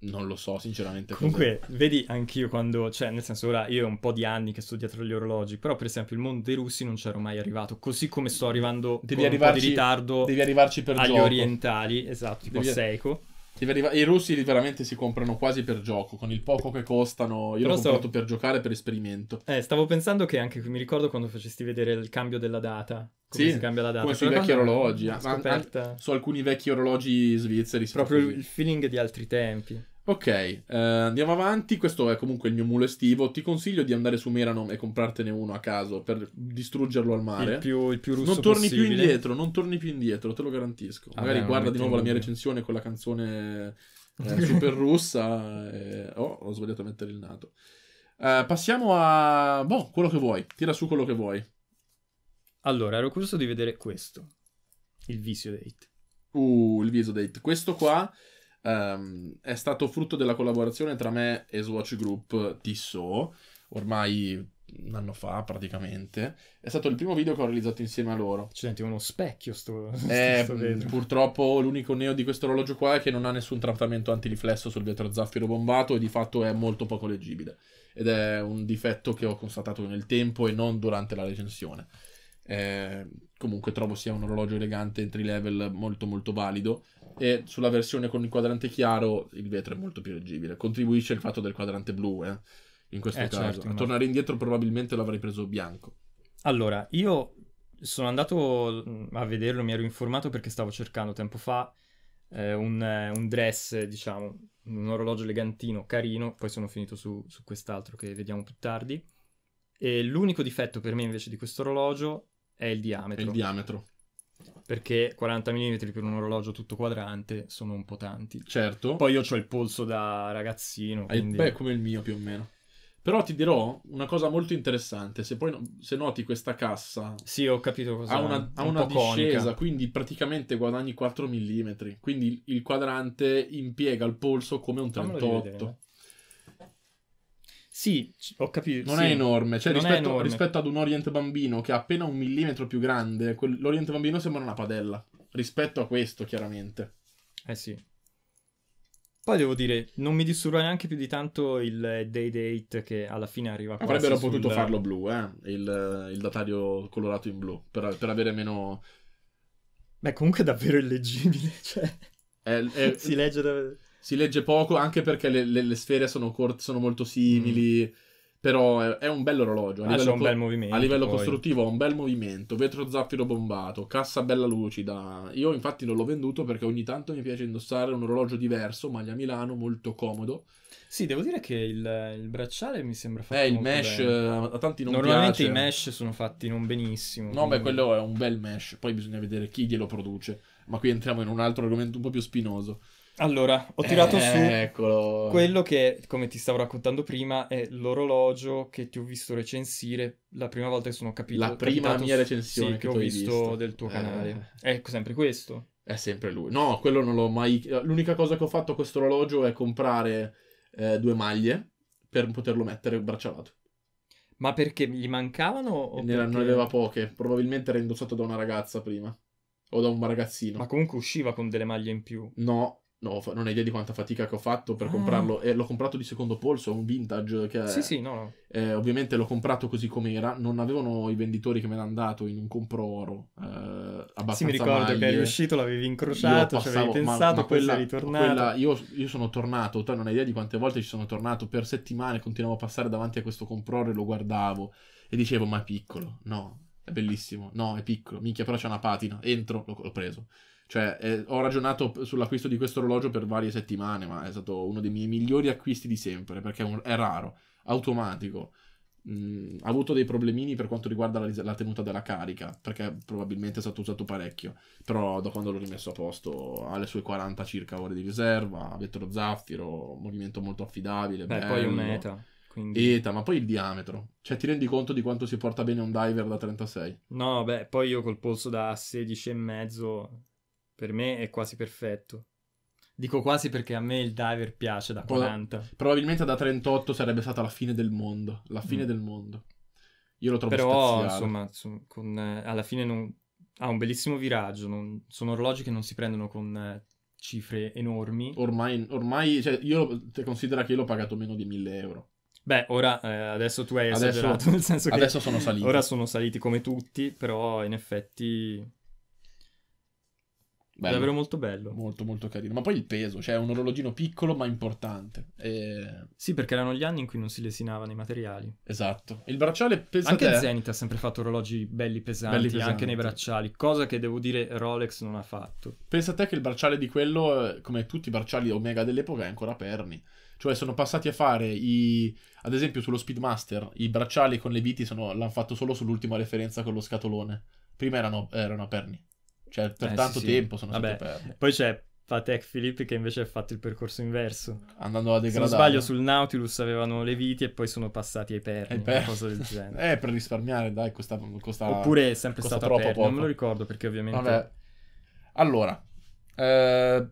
non lo so, sinceramente. Comunque, cos'è. vedi, anch'io quando... Cioè, nel senso, ora io ho un po' di anni che sto dietro gli orologi, però per esempio il mondo dei russi non c'ero mai arrivato, così come sto arrivando devi con un po' di ritardo devi arrivarci per agli gioco. orientali, esatto, tipo devi... Seiko. I russi veramente si comprano quasi per gioco, con il poco che costano. Io Però l'ho comprato per giocare, per esperimento. Eh, stavo pensando che anche qui mi ricordo quando facesti vedere il cambio della data. Come sì, si cambia la data. Come sui vecchi orologi. Ah, scoperta... An- an- su alcuni vecchi orologi svizzeri. Proprio il feeling di altri tempi. Ok, eh, andiamo avanti. Questo è comunque il mio mulo estivo. Ti consiglio di andare su Meranom e comprartene uno a caso per distruggerlo al mare. Il più, il più russo Non torni possibile. più indietro, non torni più indietro, te lo garantisco. Magari beh, guarda di nuovo la mia recensione con la canzone eh, *laughs* super russa. E... Eh, oh, ho sbagliato a mettere il nato. Eh, passiamo a... Boh, quello che vuoi. Tira su quello che vuoi. Allora, ero curioso di vedere questo. Il Visio Date. Uh, il Visio Date. Questo qua um, è stato frutto della collaborazione tra me e Swatch Group Tissot, ormai un anno fa praticamente. È stato il primo video che ho realizzato insieme a loro. Ci senti uno specchio sto, *laughs* eh, sto mm, Purtroppo l'unico neo di questo orologio qua è che non ha nessun trattamento antiriflesso sul vetro zaffiro bombato e di fatto è molto poco leggibile. Ed è un difetto che ho constatato nel tempo e non durante la recensione. Eh, comunque trovo sia un orologio elegante entry level molto molto valido e sulla versione con il quadrante chiaro il vetro è molto più leggibile. Contribuisce il fatto del quadrante blu, eh, in questo eh, caso. Certo, A tornare indietro probabilmente l'avrei preso bianco. Allora, io sono andato mm, a vederlo, mi ero informato perché stavo cercando tempo fa eh, un, eh, un, dress, diciamo, un orologio elegantino, carino, poi sono finito su, su quest'altro che vediamo più tardi. E l'unico difetto per me invece di questo orologio è il diametro. È il diametro perché 40 mm per un orologio tutto quadrante sono un po' tanti. Certo. Poi io ho il polso da ragazzino. quindi... Beh, come il mio più o meno. Però ti dirò una cosa molto interessante, se, poi, se noti questa cassa... Sì, ho capito cosa... Ha una, ha un una discesa, conica. quindi praticamente guadagni 4 mm, quindi il, quadrante impiega il polso come un 38. Sì, ho capito. Non sì. è enorme, cioè rispetto, è enorme. rispetto, ad un Orient bambino che è appena un millimetro più grande, l'Orient bambino sembra una padella, rispetto a questo chiaramente. Eh sì. Poi devo dire, non mi disturba neanche più di tanto il day date che alla fine arriva quasi Avrebbero potuto farlo blu, eh? il, il, datario colorato in blu, per, per, avere meno... Beh, comunque è davvero illeggibile, *laughs* cioè... È, è... si legge davvero si legge poco anche perché le, le, le sfere sono, cort- sono, molto simili. Mm. Però è, è un bello orologio. A ah, livello, un bel movimento, a livello costruttivo ha un bel movimento. Vetro zaffiro bombato, cassa bella lucida. Io infatti non l'ho venduto perché ogni tanto mi piace indossare un orologio diverso, maglia Milano, molto comodo. Sì, devo dire che il, il bracciale mi sembra fatto. Eh, il mesh bene. Eh, a tanti non Normalmente piace. i mesh sono fatti non benissimo. No, quindi... beh, quello è un bel mesh. Poi bisogna vedere chi glielo produce. Ma qui entriamo in un altro argomento un po' più spinoso. Allora, ho tirato eh, Eccolo. su quello che, come ti stavo raccontando prima, è l'orologio che ti ho visto recensire la prima volta che sono capito. La prima mia su... recensione sì, che, che ho visto, visto, del tuo eh. canale. Eh... Ecco, sempre questo. È sempre lui. No, quello non l'ho mai... L'unica cosa che ho fatto a questo orologio è comprare eh, due maglie per poterlo mettere braccialato. Ma perché gli mancavano? ne, perché... aveva poche. Probabilmente era indossato da una ragazza prima. O da un ragazzino. Ma comunque usciva con delle maglie in più. No, No, non hai idea di quanta fatica che ho fatto per ah. comprarlo. E l'ho comprato di secondo polso, un vintage. Che sì, sì, no. Eh, ovviamente l'ho comprato così com'era. Non avevano i venditori che me l'hanno dato in un compro oro. Eh, abbastanza sì, mi ricordo maglie. che è uscito, l'avevi incrociato, ci avevi pensato, poi quella, sei ritornato. io, io, sono tornato, tu non hai idea di quante volte ci sono tornato. Per settimane continuavo a passare davanti a questo compro oro e lo guardavo. E dicevo, ma è piccolo. No, è bellissimo. No, è piccolo. Minchia, però c'è una patina. Entro, l'ho, l'ho preso. Cioè, eh, ho ragionato sull'acquisto di questo orologio per varie settimane, ma è stato uno dei miei migliori acquisti di sempre, perché è, un, è raro, automatico. Mm, ha avuto dei problemini per quanto riguarda la, la, tenuta della carica, perché probabilmente è stato usato parecchio. Però da quando l'ho rimesso a posto ha le sue 40 circa ore di riserva, vetro zaffiro, movimento molto affidabile. Beh, bello. poi un meta. Quindi... Eta, ma poi il diametro. Cioè, ti rendi conto di quanto si porta bene un diver da 36? No, beh, poi io col polso da 16 e mezzo per me è quasi perfetto. Dico quasi perché a me il diver piace da 40. Probabilmente da 38 sarebbe stata la fine del mondo. La fine mm. del mondo. Io lo trovo Però, insomma, insomma, con, eh, alla fine non... ha ah, un bellissimo viraggio. Non... Sono orologi che non si prendono con eh, cifre enormi. Ormai, ormai cioè, io te considera che io l'ho pagato meno di 1000 euro. Beh, ora eh, adesso tu hai esagerato, adesso, *laughs* nel senso che adesso sono saliti. Ora sono saliti come tutti, però in effetti Bello. Davvero molto bello. Molto molto carino. Ma poi il peso, cioè un orologino piccolo ma importante. E... Sì, perché erano gli anni in cui non si lesinavano i materiali. Esatto. Il bracciale pesante. Anche Zenith ha sempre fatto orologi belli pesanti, belli pesanti, anche nei bracciali, cosa che devo dire Rolex non ha fatto. Pensa a te che il bracciale di quello, eh, come tutti i bracciali Omega dell'epoca, è ancora perni. Cioè sono passati a fare i... Ad esempio sullo Speedmaster, i bracciali con le viti sono... l'hanno fatto solo sull'ultima referenza con lo scatolone. Prima erano, erano a perni. Cioè, per eh, tanto sì, tempo sono Vabbè. state perde. Poi c'è Patek Philippe che invece ha fatto il percorso inverso. Andando a degradare. Se non sbaglio sul Nautilus avevano le viti e poi sono passati ai perni, per... una cosa del *laughs* genere. eh, per risparmiare, dai, costa... costa Oppure è sempre stato troppo. poco. non me lo ricordo perché ovviamente... Vabbè. Allora, eh,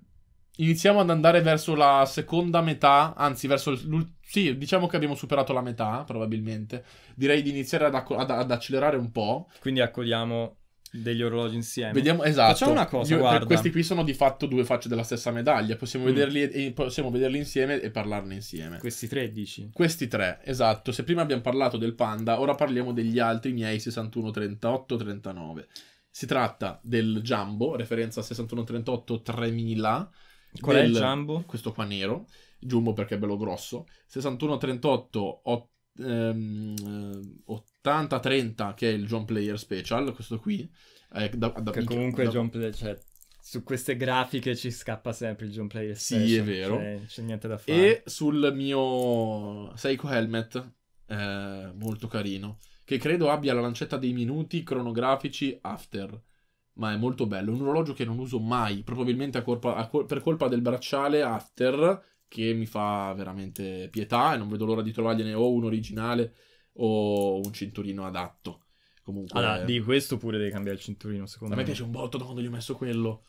iniziamo ad andare verso la seconda metà, anzi verso l'ultima... Sì, diciamo che abbiamo superato la metà, probabilmente. Direi di iniziare ad, acc- ad-, ad accelerare un po'. Quindi accogliamo degli orologi insieme. Vediamo, esatto. Facciamo una cosa, Io, guarda. Questi qui sono di fatto due facce della stessa medaglia, possiamo, mm. vederli, possiamo vederli insieme e parlarne insieme. Questi tre, dici? Questi tre, esatto. Se prima abbiamo parlato del Panda, ora parliamo degli altri miei 61, 38, 39. Si tratta del Jumbo, referenza 6138 3000. Qual del, è il Jumbo? Questo qua nero, Jumbo perché è bello grosso. 6138 8, ehm, 8 80-30 che è il John Player Special, questo qui. È da, da, che comunque da... John Player, cioè, su queste grafiche ci scappa sempre il John Player Special. Sì, è vero. Cioè, c'è niente da fare. E sul mio Seiko Helmet, eh, molto carino, che credo abbia la lancetta dei minuti cronografici after. Ma è molto bello. un orologio che non uso mai, probabilmente a colpa, a col- per colpa del bracciale after, che mi fa veramente pietà e non vedo l'ora di trovargliene o un originale o un cinturino adatto. Comunque, allora, di questo pure devi cambiare il cinturino, secondo me. A me piace un botto da quando gli ho messo quello.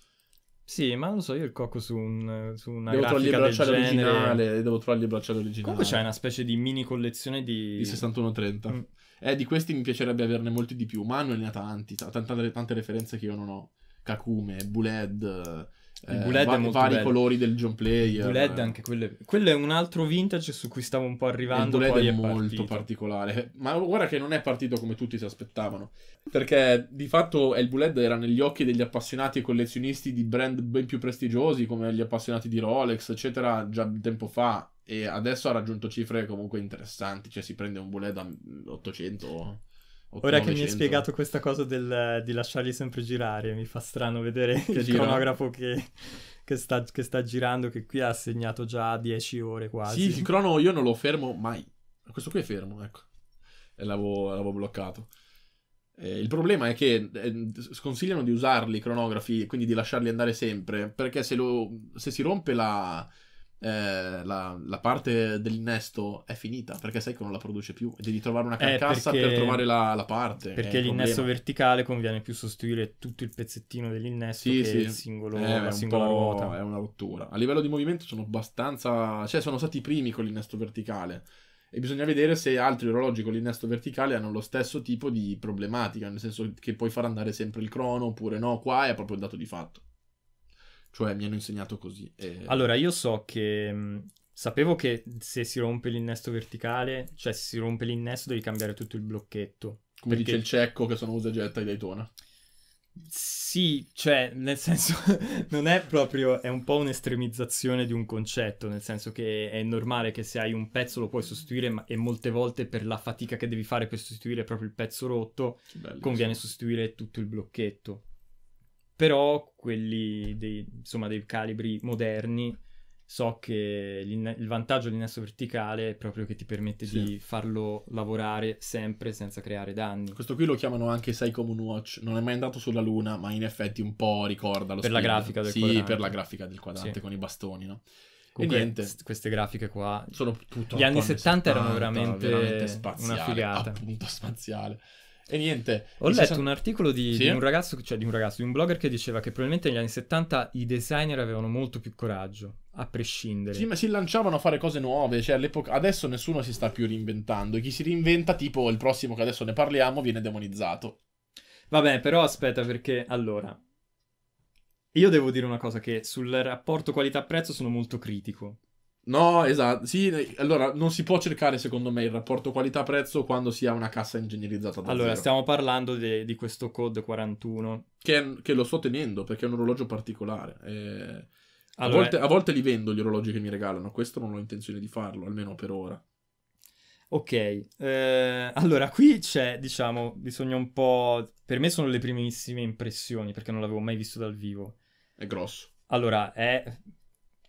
Sì, ma non so, io il cocco su, un, su una devo grafica del genere... originale, devo trovare il bracciale originale. Comunque c'è una specie di mini collezione di... Di 6130. Mm. Eh, di questi mi piacerebbe averne molti di più, ma hanno ne ha tanti, tante, tante referenze che io non ho. Kakume, Buled, il Buled eh, è molto vari bello. colori del John Player. Il Buled anche quelle... quello è un altro vintage su cui stavo un po' arrivando. Il Buled è, è molto partito. particolare. Ma guarda che non è partito come tutti si aspettavano. Perché di fatto il Buled era negli occhi degli appassionati e collezionisti di brand ben più prestigiosi, come gli appassionati di Rolex, eccetera, già tempo fa. E adesso ha raggiunto cifre comunque interessanti. Cioè si prende un Buled a 800. Mm, Ora che mi hai spiegato questa cosa del, di lasciarli sempre girare, mi fa strano vedere che il cronografo che, che, sta, che, sta, girando, che qui ha segnato già 10 ore quasi. Sì, il crono io non lo fermo mai. Questo qui è fermo, ecco. E l'avevo, l'avevo bloccato. Eh, il problema è che eh, sconsigliano di usarli i cronografi, quindi di lasciarli andare sempre, perché se, lo, se si rompe la eh, la, la, parte dell'innesto è finita perché sai che non la produce più e devi trovare una eh, carcassa perché, per trovare la, la parte. Perché l'innesto verticale conviene più sostituire tutto il pezzettino dell'innesto sì, che sì. Il singolo, eh, la singola ruota. È una rottura. A livello di movimento sono abbastanza... cioè sono stati i primi con l'innesto verticale e bisogna vedere se altri orologi con l'innesto verticale hanno lo stesso tipo di problematica, nel senso che puoi far andare sempre il crono oppure no, qua è proprio il dato di fatto. Cioè, mi hanno insegnato così. E... Allora, io so che mm, sapevo che se si rompe l'innesto verticale, cioè se si rompe l'innesto, devi cambiare tutto il blocchetto. Come perché... dice il cecco che sono usa e getta di Daytona. Sì, cioè, nel senso, *laughs* non è proprio, è un po' un'estremizzazione di un concetto, nel senso che è normale che se hai un pezzo lo puoi sostituire ma, e molte volte per la fatica che devi fare per sostituire proprio il pezzo rotto, conviene sostituire tutto il blocchetto però quelli dei, insomma, dei calibri moderni so che il vantaggio dell'innesto verticale è proprio che ti permette sì. di farlo lavorare sempre senza creare danni. Questo qui lo chiamano anche Sai Common Watch, non è mai andato sulla Luna, ma in effetti un po' ricorda lo Per spirito. la grafica del sì, quadrante. Sì, per la grafica del quadrante sì. con i bastoni, no? Comunque, e niente. queste grafiche qua sono tutto Gli anni 70, 70 erano veramente, veramente una figata. Appunto spaziale. E niente. Ho letto sono... un articolo di, sì? di, un ragazzo, cioè di un ragazzo, di un blogger che diceva che probabilmente negli anni 70 i designer avevano molto più coraggio, a prescindere. Sì, ma si lanciavano a fare cose nuove, cioè all'epoca adesso nessuno si sta più reinventando, chi si reinventa, tipo il prossimo che adesso ne parliamo, viene demonizzato. Vabbè, però aspetta perché allora io devo dire una cosa che sul rapporto qualità-prezzo sono molto critico. No, esatto. Sì, allora non si può cercare, secondo me, il rapporto qualità-prezzo quando si ha una cassa ingegnerizzata da Allora, zero. stiamo parlando de- di questo code 41. Che, che, lo sto tenendo perché è un orologio particolare. Eh, allora, a, volte, a, volte, li vendo gli orologi che mi regalano. Questo non ho intenzione di farlo, almeno per ora. Ok, eh, allora qui c'è, diciamo, bisogna un po'. Per me sono le primissime impressioni perché non l'avevo mai visto dal vivo. È grosso. Allora, è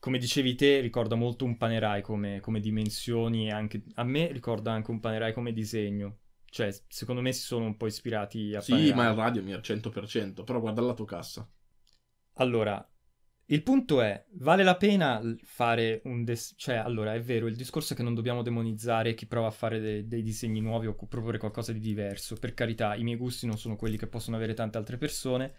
come dicevi te, ricorda molto un Panerai come, come dimensioni, anche, a me ricorda anche un Panerai come disegno. Cioè, secondo me si sono un po' ispirati a Sì, Panerai. ma il radio mi Radomir 100%, però guarda la tua cassa. Allora, il punto è, vale la pena fare un... Des- cioè, allora, è vero, il discorso è che non dobbiamo demonizzare chi prova a fare de- dei disegni nuovi o proporre qualcosa di diverso. Per carità, i miei gusti non sono quelli che possono avere tante altre persone,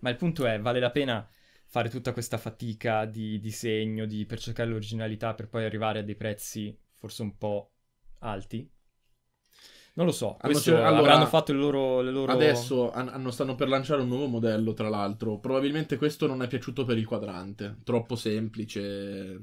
ma il punto è, vale la pena fare tutta questa fatica di disegno, di, per cercare l'originalità, per poi arrivare a dei prezzi forse un po' alti. Non lo so, hanno, allora, avranno fatto loro, le loro... Adesso hanno, stanno per lanciare un nuovo modello, tra l'altro. Probabilmente questo non è piaciuto per il quadrante, troppo semplice.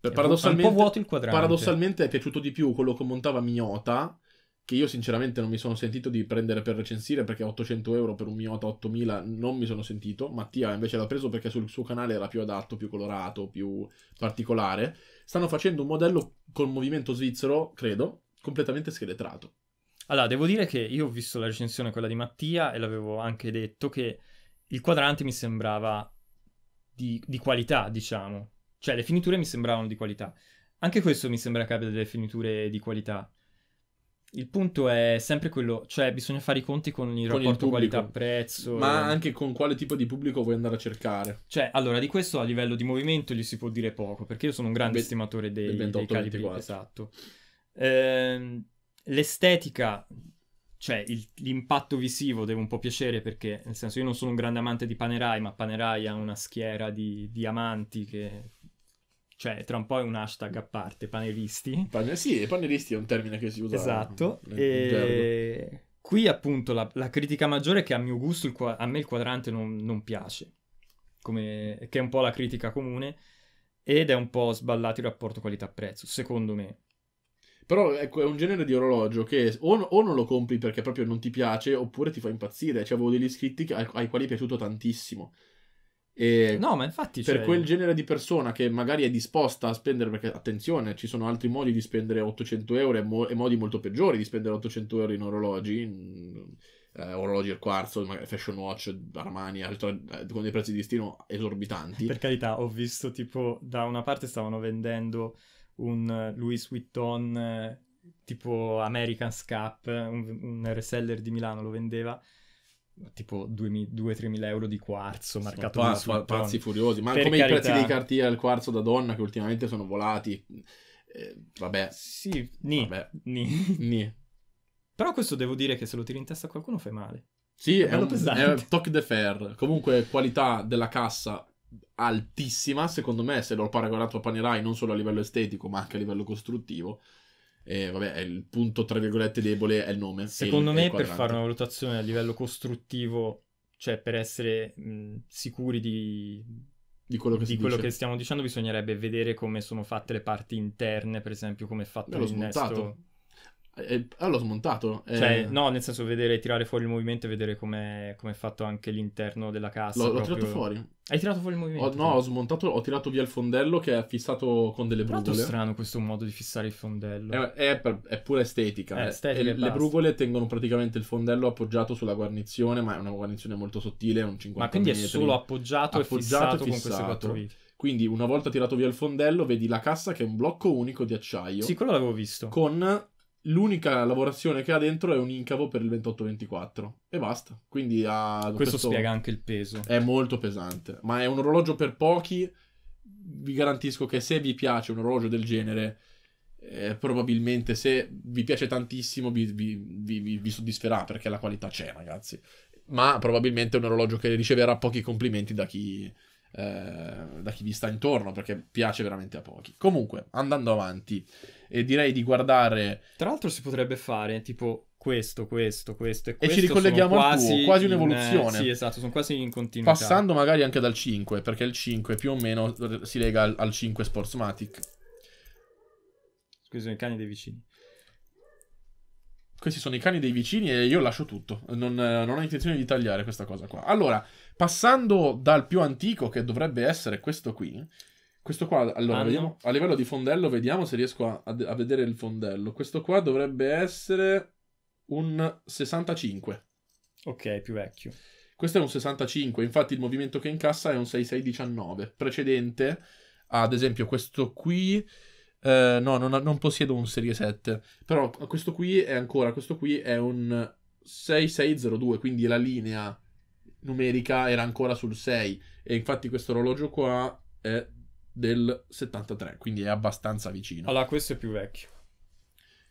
paradossalmente, è un po' vuoto il quadrante. Paradossalmente è piaciuto di più quello che montava Miota, che io sinceramente non mi sono sentito di prendere per recensire perché 800 euro per un Miota 8000 non mi sono sentito. Mattia invece l'ha preso perché sul suo canale era più adatto, più colorato, più particolare. Stanno facendo un modello col movimento svizzero, credo, completamente scheletrato. Allora, devo dire che io ho visto la recensione quella di Mattia e l'avevo anche detto che il quadrante mi sembrava di, di qualità, diciamo. Cioè, le finiture mi sembravano di qualità. Anche questo mi sembra che abbia delle finiture di qualità. Il punto è sempre quello, cioè bisogna fare i conti con il con rapporto qualità-prezzo. Ma e... anche con quale tipo di pubblico vuoi andare a cercare. Cioè, allora, di questo a livello di movimento gli si può dire poco, perché io sono un grande Be- stimatore dei, 28, dei calibri. 24. Esatto. Eh, l'estetica, cioè il, l'impatto visivo deve un po' piacere perché, nel senso, io non sono un grande amante di Panerai, ma Panerai ha una schiera di amanti che cioè tra un po' è un hashtag a parte, panelisti. Pane, sì, panelisti è un termine che si usa. Esatto. E... Qui appunto la, la, critica maggiore è che a mio gusto il, a me il quadrante non, non piace, Come, che è un po' la critica comune, ed è un po' sballato il rapporto qualità-prezzo, secondo me. Però ecco, è un genere di orologio che o, o, non lo compri perché proprio non ti piace, oppure ti fa impazzire. Cioè, avevo degli iscritti ai, ai quali è piaciuto tantissimo. E no, ma infatti per cioè... quel genere di persona che magari è disposta a spendere, perché attenzione, ci sono altri modi di spendere 800 euro e, mo- e modi molto peggiori di spendere 800 euro in orologi, in, eh, orologi al quarzo, fashion watch, Armani, eh, con dei prezzi di destino esorbitanti. Per carità, ho visto tipo da una parte stavano vendendo un eh, Louis Vuitton eh, tipo American Scap, un, un reseller di Milano lo vendeva tipo 2-3 euro di quarzo marcato ma pazzi, pa- pazzi furiosi ma per come carità. i prezzi dei cartier al quarzo da donna che ultimamente sono volati eh, vabbè sì ni. Vabbè. Ni. *laughs* ni. però questo devo dire che se lo tiri in testa a qualcuno fai male sì è, è un, è toc de fer comunque qualità della cassa altissima secondo me se l'ho paragonato a Panerai non solo a livello estetico ma anche a livello costruttivo eh, vabbè, il punto tra virgolette debole è il nome. Secondo il, me, per fare una valutazione a livello costruttivo, cioè per essere mh, sicuri di, di, quello, che, di quello che, stiamo dicendo, bisognerebbe vedere come sono fatte le parti interne, per esempio, come è fatto Beh, l'innesto. Smontato. Eh, eh, ah, l'ho smontato. Eh, cioè, no, nel senso vedere tirare fuori il movimento e vedere come è fatto anche l'interno della cassa. L'ho, l'ho tirato fuori. Hai tirato fuori il movimento? Ho, no, ho smontato, ho tirato via il fondello che è fissato con delle brugole. È strano questo modo di fissare il fondello. È, è, è pure estetica. È estetica le brugole tengono praticamente il fondello appoggiato sulla guarnizione, ma è una guarnizione molto sottile, è un 50 Ma quindi metri. è solo appoggiato, appoggiato e fissato, e fissato con queste quattro viti. Quindi una volta tirato via il fondello vedi la cassa che è un blocco unico di acciaio. Sì, quello l'avevo visto. Con L'unica lavorazione che ha dentro è un incavo per il 2824 e basta. Quindi ha questo, questo spiega anche il peso. È molto pesante, ma è un orologio per pochi. Vi garantisco che se vi piace un orologio del genere, eh, probabilmente se vi piace tantissimo vi, vi, vi, vi soddisferà perché la qualità c'è, ragazzi. Ma probabilmente è un orologio che riceverà pochi complimenti da chi, eh, da chi vi sta intorno perché piace veramente a pochi. Comunque, andando avanti e direi di guardare... Tra l'altro si potrebbe fare tipo questo, questo, questo e questo. E ci ricolleghiamo al tuo, quasi eh, un'evoluzione. sì, esatto, sono quasi in continuità. Passando magari anche dal 5, perché il 5 più o meno si lega al, al 5 Sportsmatic. Scusi, sono i cani dei vicini. Questi sono i cani dei vicini e io lascio tutto. Non, eh, non, ho intenzione di tagliare questa cosa qua. Allora, passando dal più antico, che dovrebbe essere questo qui, questo qua, allora, ah, vediamo, no. a livello di fondello, vediamo se riesco a, a, vedere il fondello. Questo qua dovrebbe essere un 65. Ok, più vecchio. Questo è un 65, infatti il movimento che incassa è un 6619. Precedente, ad esempio, questo qui... Eh, no, non, non, possiedo un serie 7, però questo qui è ancora, questo qui è un 6602, quindi la linea numerica era ancora sul 6. E infatti questo orologio qua è del 73, quindi è abbastanza vicino. Allora, questo è più vecchio.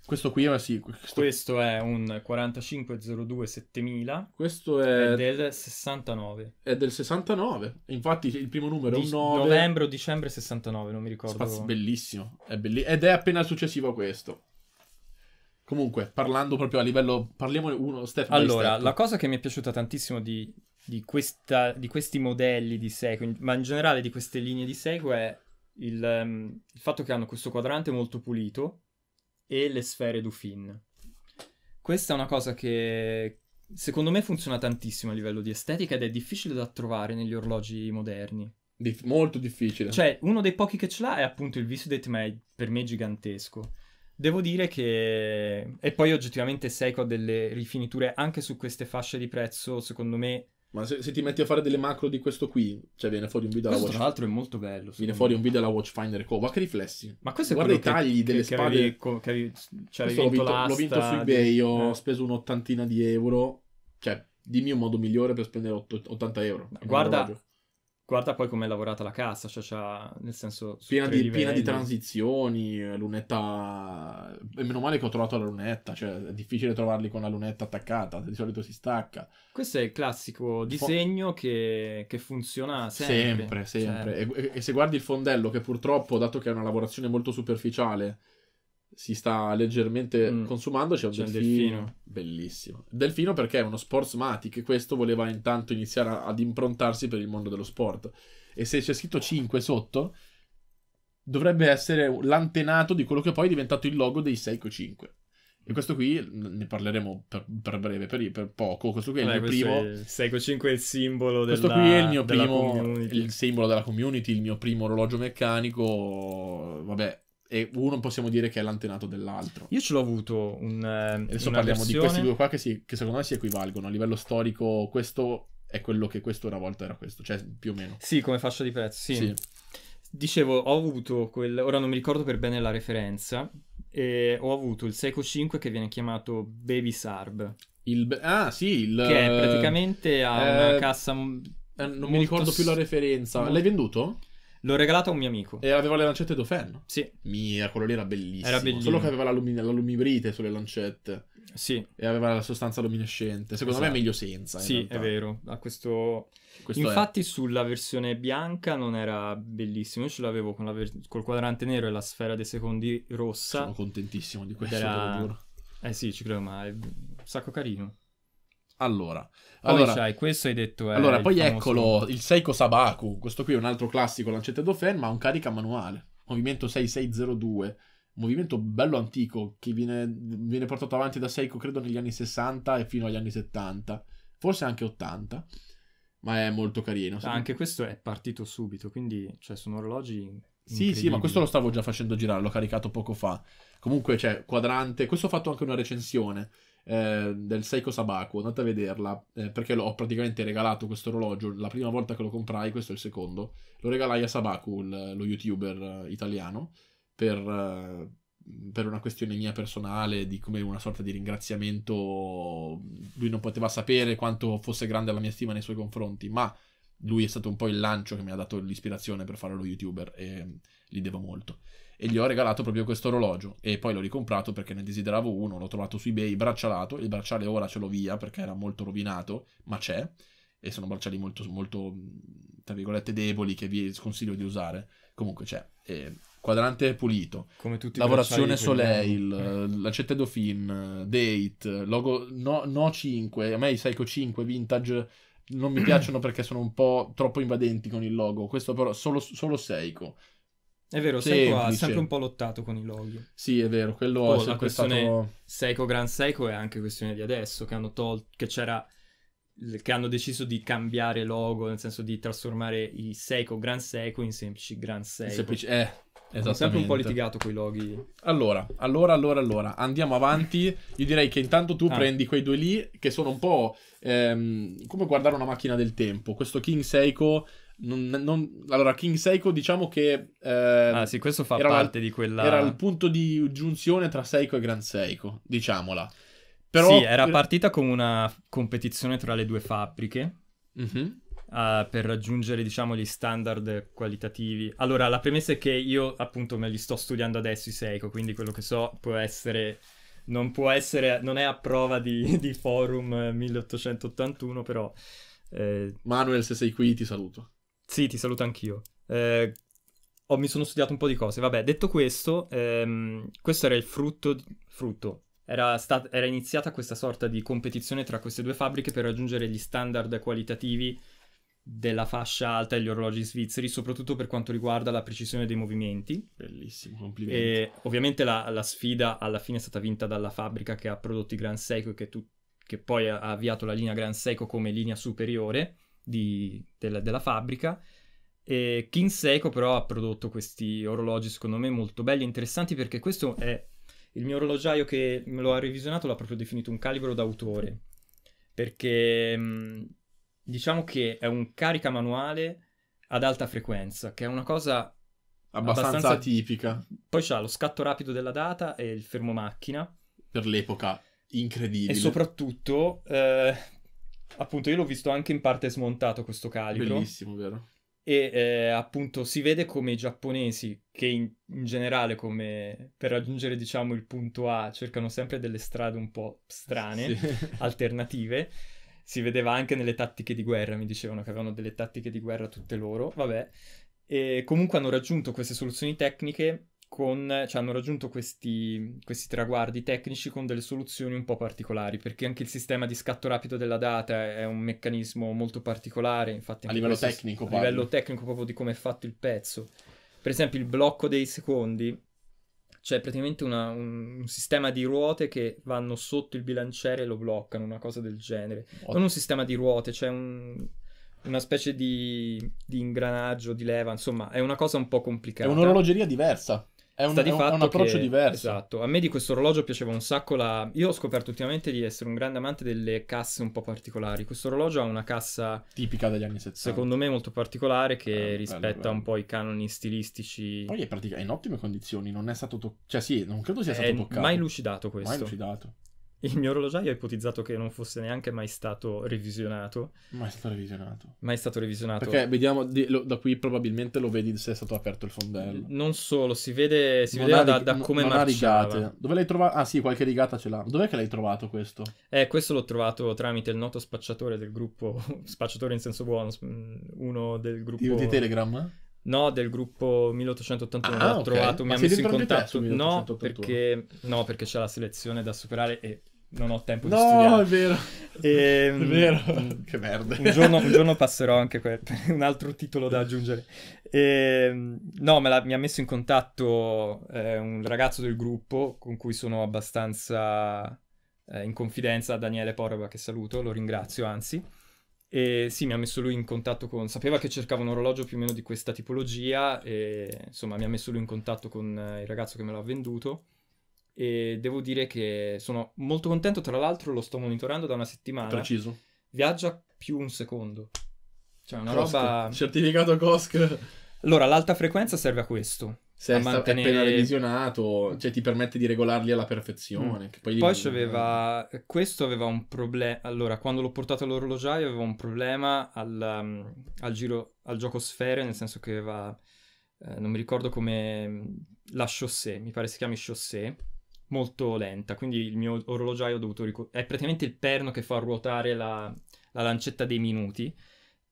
Questo qui è, sì, questo... questo... è un 4502 7000. Questo è... è... del 69. È del 69. Infatti il primo numero Di... è un 9. Novembre o dicembre 69, non mi ricordo. Spazio bellissimo. È belli... Ed è appena successivo a questo. Comunque, parlando proprio a livello... Parliamo uno step Allora, step. la cosa che mi è piaciuta tantissimo di di, questa, di questi modelli di segue, ma in generale di queste linee di segue, è il, um, il fatto che hanno questo quadrante molto pulito e le sfere Dufin. Questa è una cosa che secondo me funziona tantissimo a livello di estetica ed è difficile da trovare negli orologi moderni. Dif- molto difficile. Cioè, uno dei pochi che ce l'ha è appunto il Visudet, ma è per me gigantesco. Devo dire che... E poi oggettivamente Seiko ha delle rifiniture anche su queste fasce di prezzo, secondo me, ma se, se, ti metti a fare delle macro di questo qui, cioè viene fuori un video alla questo, Watch. Tra l'altro è molto bello. Viene fuori un video alla Watchfinder Co. Guarda che riflessi. Ma questo è Guarda i tagli che, delle che spade. Avevi, che avevi, cioè l'ho, vinto, l'ho vinto su eBay, di... ho eh. speso un'ottantina di euro. Cioè, dimmi un modo migliore per spendere 80 euro. Guarda, Guarda poi com'è lavorata la cassa, cioè, cioè nel senso... Piena di, piena di, transizioni, eh, lunetta... E meno male che ho trovato la lunetta, cioè è difficile trovarli con la lunetta attaccata, di solito si stacca. Questo è il classico disegno Fo... che, che, funziona sempre. Sempre, sempre. Cioè... E, e, e se guardi il fondello, che purtroppo, dato che è una lavorazione molto superficiale si sta leggermente mm. consumando. C'è un C'è delfino. delfino. Bellissimo. Delfino perché è uno sportsmatic e questo voleva intanto iniziare a, ad improntarsi per il mondo dello sport. E se c'è scritto 5 sotto, dovrebbe essere l'antenato di quello che poi è diventato il logo dei Seiko 5. E questo qui ne parleremo per, per breve, per, per, poco. Questo qui è Beh, il eh, mio primo. Seiko 5 è il simbolo della Questo qui è il mio primo. Il simbolo della community, il mio primo orologio meccanico. Vabbè, e uno possiamo dire che è l'antenato dell'altro. Io ce l'ho avuto un... Eh, adesso parliamo versione... di questi due qua che, si, che secondo me si equivalgono a livello storico, questo è quello che questo una volta era questo, cioè più o meno. Sì, come fascia di prezzo, sì. sì. Dicevo, ho avuto quel... ora non mi ricordo per bene la referenza, e ho avuto il Seiko 5 che viene chiamato Baby Sarb. Il... Ah, sì, il... Che praticamente ha eh... una cassa... Eh, non mi ricordo più la referenza. L'hai venduto? L'ho regalato a un mio amico. E aveva le lancette d'oferno? Sì. Mia, quello lì era bellissimo. Era bellissimo. Solo che aveva l'alumi- l'alumibrite sulle lancette. Sì. E aveva la sostanza luminescente. Secondo esatto. me è esatto. meglio senza. Sì, è vero. A questo... questo Infatti è. sulla versione bianca non era bellissimo. Io ce l'avevo ver- col quadrante nero e la sfera dei secondi rossa. Sono contentissimo di questo, era... Eh sì, ci credo, ma è un sacco carino. Allora, poi allora, c'hai, questo hai detto. Eh, allora, poi famoso... eccolo il Seiko Sabaku. Questo qui è un altro classico lancetta Dofen, ma ha un carica manuale. Movimento 6602. Movimento bello antico che viene, viene, portato avanti da Seiko, credo, negli anni 60 e fino agli anni 70, forse anche 80. Ma è molto carino. Ah, anche questo è partito subito, quindi cioè, sono orologi. Sì, sì, ma questo lo stavo già facendo girare, l'ho caricato poco fa. Comunque, cioè, quadrante. Questo ho fatto anche una recensione eh, del Seiko Sabaku, andate a vederla eh, perché l'ho praticamente regalato questo orologio la prima volta che lo comprai, questo è il secondo, lo regalai a Sabaku, il, lo youtuber eh, italiano, per, eh, per una questione mia personale, di come una sorta di ringraziamento, lui non poteva sapere quanto fosse grande la mia stima nei suoi confronti, ma lui è stato un po' il lancio che mi ha dato l'ispirazione per fare lo youtuber e gli mm, devo molto e gli ho regalato proprio questo orologio e poi l'ho ricomprato perché ne desideravo uno, l'ho trovato su eBay braccialato, il bracciale ora ce l'ho via perché era molto rovinato, ma c'è e sono bracciali molto, molto mm, tra virgolette deboli che vi sconsiglio di usare, comunque c'è. E quadrante pulito, come tutti lavorazione Soleil, eh. l'accetta Dauphin, eh, Date, logo no, no 5, a me i Psycho 5 vintage non mi *clears throat* piacciono perché sono un po' troppo invadenti con il logo. Questo però solo, solo Seiko, è vero, Seiko ha sempre un po' lottato con i loghi. Sì, è vero, quello oh, è sempre stato... Seiko Gran Seiko è anche questione di adesso, che hanno tolto, che c'era, che hanno deciso di cambiare logo, nel senso di trasformare i Seiko Gran Seiko in semplici Gran Seiko. Semplici, eh, ho sempre un po' litigato con i loghi. Allora, allora, allora, allora, andiamo avanti. Io direi che intanto tu ah. prendi quei due lì, che sono un po' ehm, come guardare una macchina del tempo. Questo King Seiko non, non... Allora, King Seiko diciamo che... Eh, ah sì, questo fa parte la... di quella... Era il punto di giunzione tra Seiko e Grand Seiko, diciamola. Però... Sì, era partita come una competizione tra le due fabbriche mm-hmm. uh, per raggiungere, diciamo, gli standard qualitativi. Allora, la premessa è che io, appunto, me li sto studiando adesso i Seiko, quindi quello che so può essere... Non può essere... Non è a prova di, *laughs* di Forum 1881, però... Eh... Manuel, se sei qui, ti saluto. Sì, ti saluto anch'io. Eh, oh, mi sono studiato un po' di cose. Vabbè, detto questo, ehm, questo era il frutto... Di... frutto. Era, stat- era, iniziata questa sorta di competizione tra queste due fabbriche per raggiungere gli standard qualitativi della fascia alta degli orologi svizzeri, soprattutto per quanto riguarda la precisione dei movimenti. Bellissimo, complimenti. E ovviamente la, la sfida alla fine è stata vinta dalla fabbrica che ha prodotto i Gran Seiko che, tu- che poi ha avviato la linea Gran Seiko come linea superiore di, della, della fabbrica. E Kinseiko però ha prodotto questi orologi secondo me molto belli e interessanti perché questo è il mio orologiaio che me lo ha revisionato l'ha proprio definito un calibro d'autore perché mm, diciamo che è un carica manuale ad alta frequenza che è una cosa abbastanza, abbastanza... atipica poi c'ha lo scatto rapido della data e il fermo macchina per l'epoca incredibile e soprattutto eh, appunto io l'ho visto anche in parte smontato questo calibro. Bellissimo, vero? E eh, appunto si vede come i giapponesi, che in, in generale come per raggiungere diciamo il punto A cercano sempre delle strade un po' strane, sì. *laughs* alternative, si vedeva anche nelle tattiche di guerra, mi dicevano che avevano delle tattiche di guerra tutte loro, vabbè, e comunque hanno raggiunto queste soluzioni tecniche con, cioè hanno raggiunto questi, questi, traguardi tecnici con delle soluzioni un po' particolari, perché anche il sistema di scatto rapido della data è un meccanismo molto particolare, infatti a livello tecnico. A livello tecnico proprio di come è fatto il pezzo. Per esempio il blocco dei secondi, c'è praticamente una, un, un, sistema di ruote che vanno sotto il bilanciere e lo bloccano, una cosa del genere. Ottimo. Non un sistema di ruote, c'è un, una specie di, di ingranaggio, di leva, insomma è una cosa un po' complicata. È un'orologeria diversa. È un, è un, un approccio che, diverso. Esatto. A me di questo orologio piaceva un sacco la... Io ho scoperto ultimamente di essere un grande amante delle casse un po' particolari. Questo orologio ha una cassa... Tipica degli anni 70. Secondo me molto particolare che eh, rispetta bello, bello. un po' i canoni stilistici. Poi è, pratica... è in ottime condizioni, non è stato... To... Cioè sì, non credo sia stato è toccato. mai lucidato questo. Mai lucidato. Il mio orologiaio ha ipotizzato che non fosse neanche mai stato revisionato. Mai stato revisionato. Mai stato revisionato. Perché vediamo, di, lo, da qui probabilmente lo vedi se è stato aperto il fondello. Non solo, si vede si da, da, come non marciava. rigate. Dove l'hai trovato? Ah sì, qualche rigata ce l'ha. Dov'è che l'hai trovato questo? Eh, questo l'ho trovato tramite il noto spacciatore del gruppo, *laughs* spacciatore in senso buono, mm, uno del gruppo... Di, di Telegram? No, del gruppo 1881 ah, l'ho okay. trovato, mi ha messo in contatto. no, perché, no, perché c'è la selezione da superare e non ho tempo no, di studiare. No, è vero. E, ehm, è vero. *laughs* che merda. Un giorno, un giorno passerò anche per un altro titolo da aggiungere. E, ehm, no, mi ha messo in contatto eh, un ragazzo del gruppo con cui sono abbastanza eh, in confidenza, Daniele Porova, che saluto, lo ringrazio anzi. E sì, mi ha messo lui in contatto con... Sapeva che cercava un orologio più o meno di questa tipologia e insomma mi ha messo lui in contatto con eh, il ragazzo che me l'ha venduto e devo dire che sono molto contento, tra l'altro lo sto monitorando da una settimana. Preciso. Viaggia più un secondo. Cioè una Cosc. roba... Certificato COSC. Allora, l'alta frequenza serve a questo. Se è mantenere... appena revisionato, cioè ti permette di regolarli alla perfezione. Mm. poi poi aveva... questo aveva un problema. Allora, quando l'ho portato all'orologiaio aveva un problema al, um, al, giro... al gioco sfere, nel senso che aveva... Eh, non mi ricordo come mm, la chaussée, mi pare si chiami chaussée molto lenta, quindi il mio orologiaio ho dovuto ricor- è praticamente il perno che fa ruotare la, la lancetta dei minuti.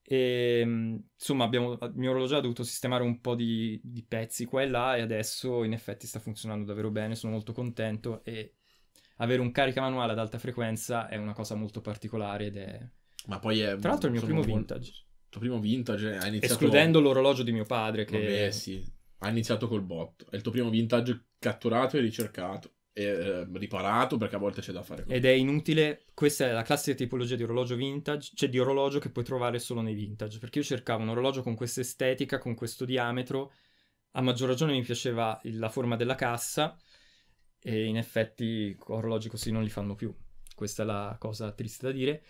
E, ehm, insomma, abbiamo, il mio orologio ha dovuto sistemare un po' di, di, pezzi qua e là e adesso in effetti sta funzionando davvero bene, sono molto contento e avere un carica manuale ad alta frequenza è una cosa molto particolare ed è... Ma poi è... Tra l'altro è il mio primo vintage. Il tuo primo vintage eh, ha iniziato... Escludendo l'orologio di mio padre che... Vabbè sì, ha iniziato col botto. È il tuo primo vintage catturato e ricercato eh, riparato perché a volte c'è da fare Ed è inutile, questa è la classica tipologia di orologio vintage, cioè di orologio che puoi trovare solo nei vintage, perché io cercavo un orologio con questa estetica, con questo diametro, a maggior ragione mi piaceva la forma della cassa e in effetti orologi così non li fanno più, questa è la cosa triste da dire.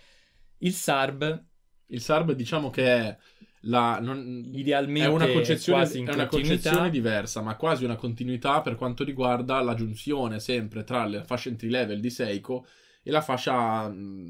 Il Sarb... Il Sarb diciamo che è la, non, idealmente è una, concezione, è una concezione diversa, ma quasi una continuità per quanto riguarda la giunzione sempre tra la fascia entry level di Seiko e la fascia mm,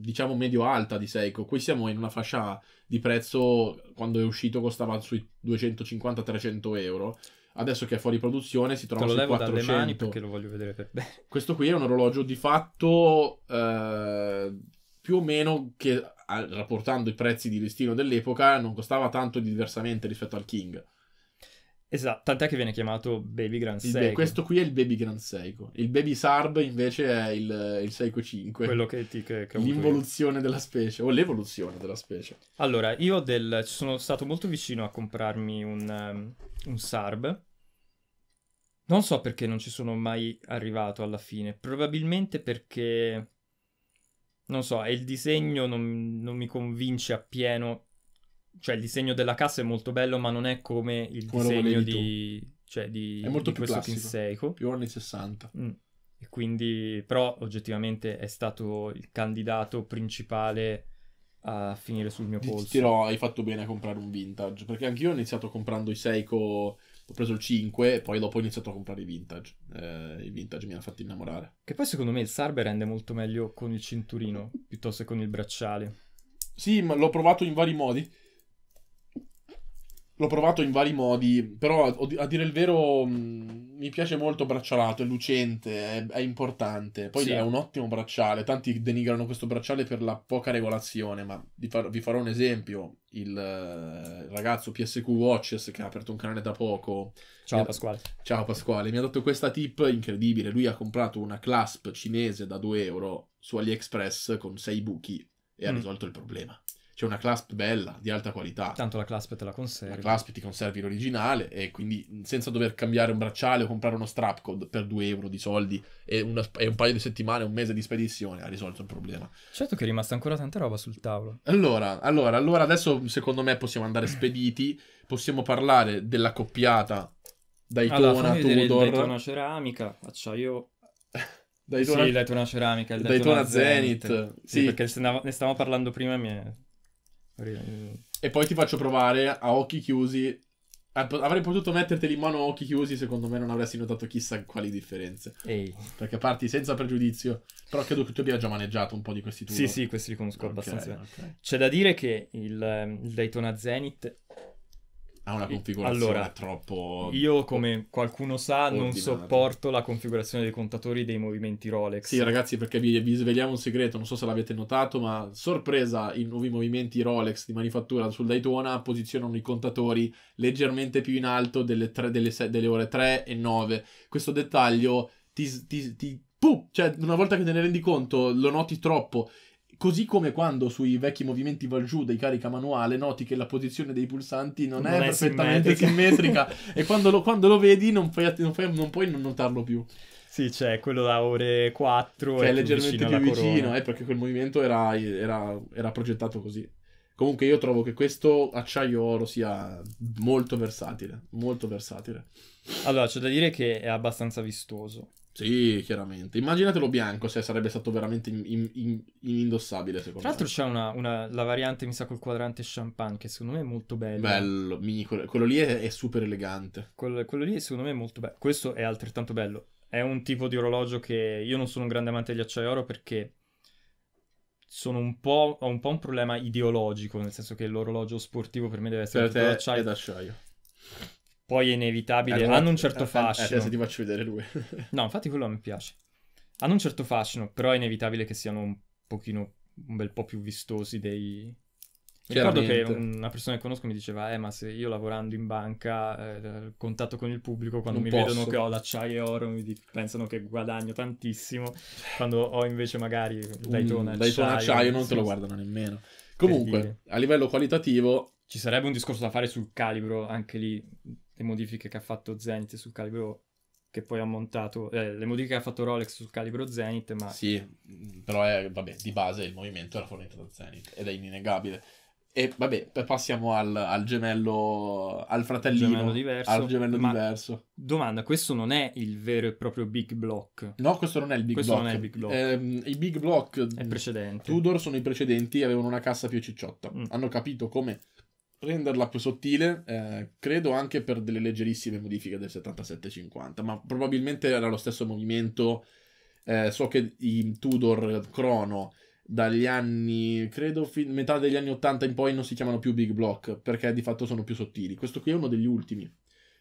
diciamo medio alta di Seiko. Qui siamo in una fascia di prezzo quando è uscito costava sui 250-300 euro. Adesso che è fuori produzione si trova Te lo sui 400. mani perché lo voglio vedere per bene. Questo qui è un orologio di fatto eh, più o meno che rapportando i prezzi di listino dell'epoca, non costava tanto diversamente rispetto al King. Esatto, tant'è che viene chiamato Baby Grand Seiko. Be- questo qui è il Baby Grand Seiko. Il Baby Sarb invece è il, il Seiko 5. Quello che ti... Che, che L'involuzione io. della specie, o l'evoluzione della specie. Allora, io del, sono stato molto vicino a comprarmi un, um, un Sarb. Non so perché non ci sono mai arrivato alla fine. Probabilmente perché non so, il disegno non, non mi convince appieno. Cioè, il disegno della cassa è molto bello, ma non è come il come disegno di, cioè, di, È molto di più classico, Kinseiko. più anni 60. Mm. E quindi, però, oggettivamente è stato il candidato principale a finire sul mio polso. Però hai fatto bene a comprare un vintage, perché anch'io ho iniziato comprando i Seiko ho preso il 5 e poi dopo ho iniziato a comprare i vintage. Eh, I vintage mi hanno fatto innamorare. Che poi secondo me il Sarbe rende molto meglio con il cinturino piuttosto che con il bracciale. Sì, ma l'ho provato in vari modi. L'ho provato in vari modi, però a dire il vero mm, mi piace molto braccialato, è lucente, è, è importante. Poi sì. è un ottimo bracciale, tanti denigrano questo bracciale per la poca regolazione, ma vi, far, vi farò un esempio. Il eh, ragazzo PSQ Watches che ha aperto un canale da poco. Ciao Pasquale. Ciao Pasquale, mi ha dato questa tip incredibile. Lui ha comprato una clasp cinese da 2 euro su AliExpress con 6 buchi e mm. ha risolto il problema c'è una clasp bella, di alta qualità. Tanto la clasp te la conservi. La clasp ti conservi l'originale e quindi senza dover cambiare un bracciale o comprare uno strap code per 2 euro di soldi e, una, e, un paio di settimane, un mese di spedizione, ha risolto il problema. Certo che è rimasta ancora tanta roba sul tavolo. Allora, allora, allora adesso secondo me possiamo andare spediti, possiamo parlare della coppiata Daytona allora, Tudor. Daytona ceramica, acciaio... Daytona... Sì, Daytona ceramica, il Daytona, Daytona Zenith. Zenith. Sì, sì, perché ne stavamo parlando prima mi è... E poi ti faccio provare a occhi chiusi. Avrei potuto metterteli in mano a occhi chiusi, secondo me non avresti notato chissà quali differenze. Ehi. Perché parti senza pregiudizio, però credo che tu abbia già maneggiato un po' di questi tuoi. Sì, sì, questi li conosco okay, abbastanza okay. C'è da dire che il, ehm, il Daytona Zenith ha una configurazione allora, troppo... Io, come qualcuno sa, ordinaria. non sopporto la configurazione dei contatori dei movimenti Rolex. Sì, ragazzi, perché vi, vi sveliamo un segreto, non so se l'avete notato, ma sorpresa, i nuovi movimenti Rolex di manifattura sul Daytona posizionano i contatori leggermente più in alto delle, 3, delle, 6, delle ore 3 e 9. Questo dettaglio ti, ti, ti Puh, cioè, una volta che te ne rendi conto, lo noti troppo. Così come quando sui vecchi movimenti va giù dei carica manuale noti che la posizione dei pulsanti non, non è, è, perfettamente simmetrica, simmetrica e quando lo, quando lo, vedi non, fai, non, fai, non puoi non notarlo più. Sì, c'è cioè, quello da ore 4 che è leggermente più vicino, più vicino eh, perché quel movimento era, era, era, progettato così. Comunque io trovo che questo acciaio oro sia molto versatile, molto versatile. Allora, c'è da dire che è abbastanza vistoso. Sì, chiaramente. Immaginatelo bianco, cioè sarebbe stato veramente in, in, in, indossabile secondo me. Tra l'altro c'è una, una, la variante, mi sa, col quadrante champagne, che secondo me è molto bella. Bello, mi, quello, quello, lì è, è super elegante. Quello, quello, lì secondo me è molto bello. Questo è altrettanto bello. È un tipo di orologio che io non sono un grande amante degli acciai oro perché sono un po', ho un po' un problema ideologico, nel senso che l'orologio sportivo per me deve essere d'acciaio. d'acciaio. Poi è inevitabile. Allora, eh, Hanno un certo eh, eh, fascino. Se ti faccio vedere lui. *laughs* no, infatti quello mi piace. Hanno un certo fascino, però è inevitabile che siano un pochino, un bel po' più vistosi dei... Ricordo che una persona che conosco mi diceva, eh ma se io lavorando in banca, eh, contatto con il pubblico, quando non mi posso. vedono che ho l'acciaio e oro, mi dic- pensano che guadagno tantissimo, quando ho invece magari Daytona, mm, Daytona acciaio, acciaio non sì, te lo guardano nemmeno. Comunque, a livello qualitativo... Ci sarebbe un discorso da fare sul calibro, anche lì le modifiche che ha fatto Zenith sul calibro che poi ha montato, eh, le modifiche che ha fatto Rolex sul calibro Zenith, ma... Sì, però è, vabbè, di base il movimento era fornito da Zenith ed è innegabile. E vabbè, passiamo al, al gemello, al fratellino, gemello diverso, al gemello diverso. Domanda, questo non è il vero e proprio Big Block? No, questo non è il Big questo Block. Non è il Big Block. Eh, I Big Block... È precedente. Tudor sono i precedenti, avevano una cassa più cicciotta. Mm. Hanno capito come renderla più sottile, eh, credo anche per delle leggerissime modifiche del 7750, ma probabilmente era lo stesso movimento. Eh, so che i Tudor Crono dagli anni, credo fin- metà degli anni 80 in poi non si chiamano più big block perché di fatto sono più sottili. Questo qui è uno degli ultimi.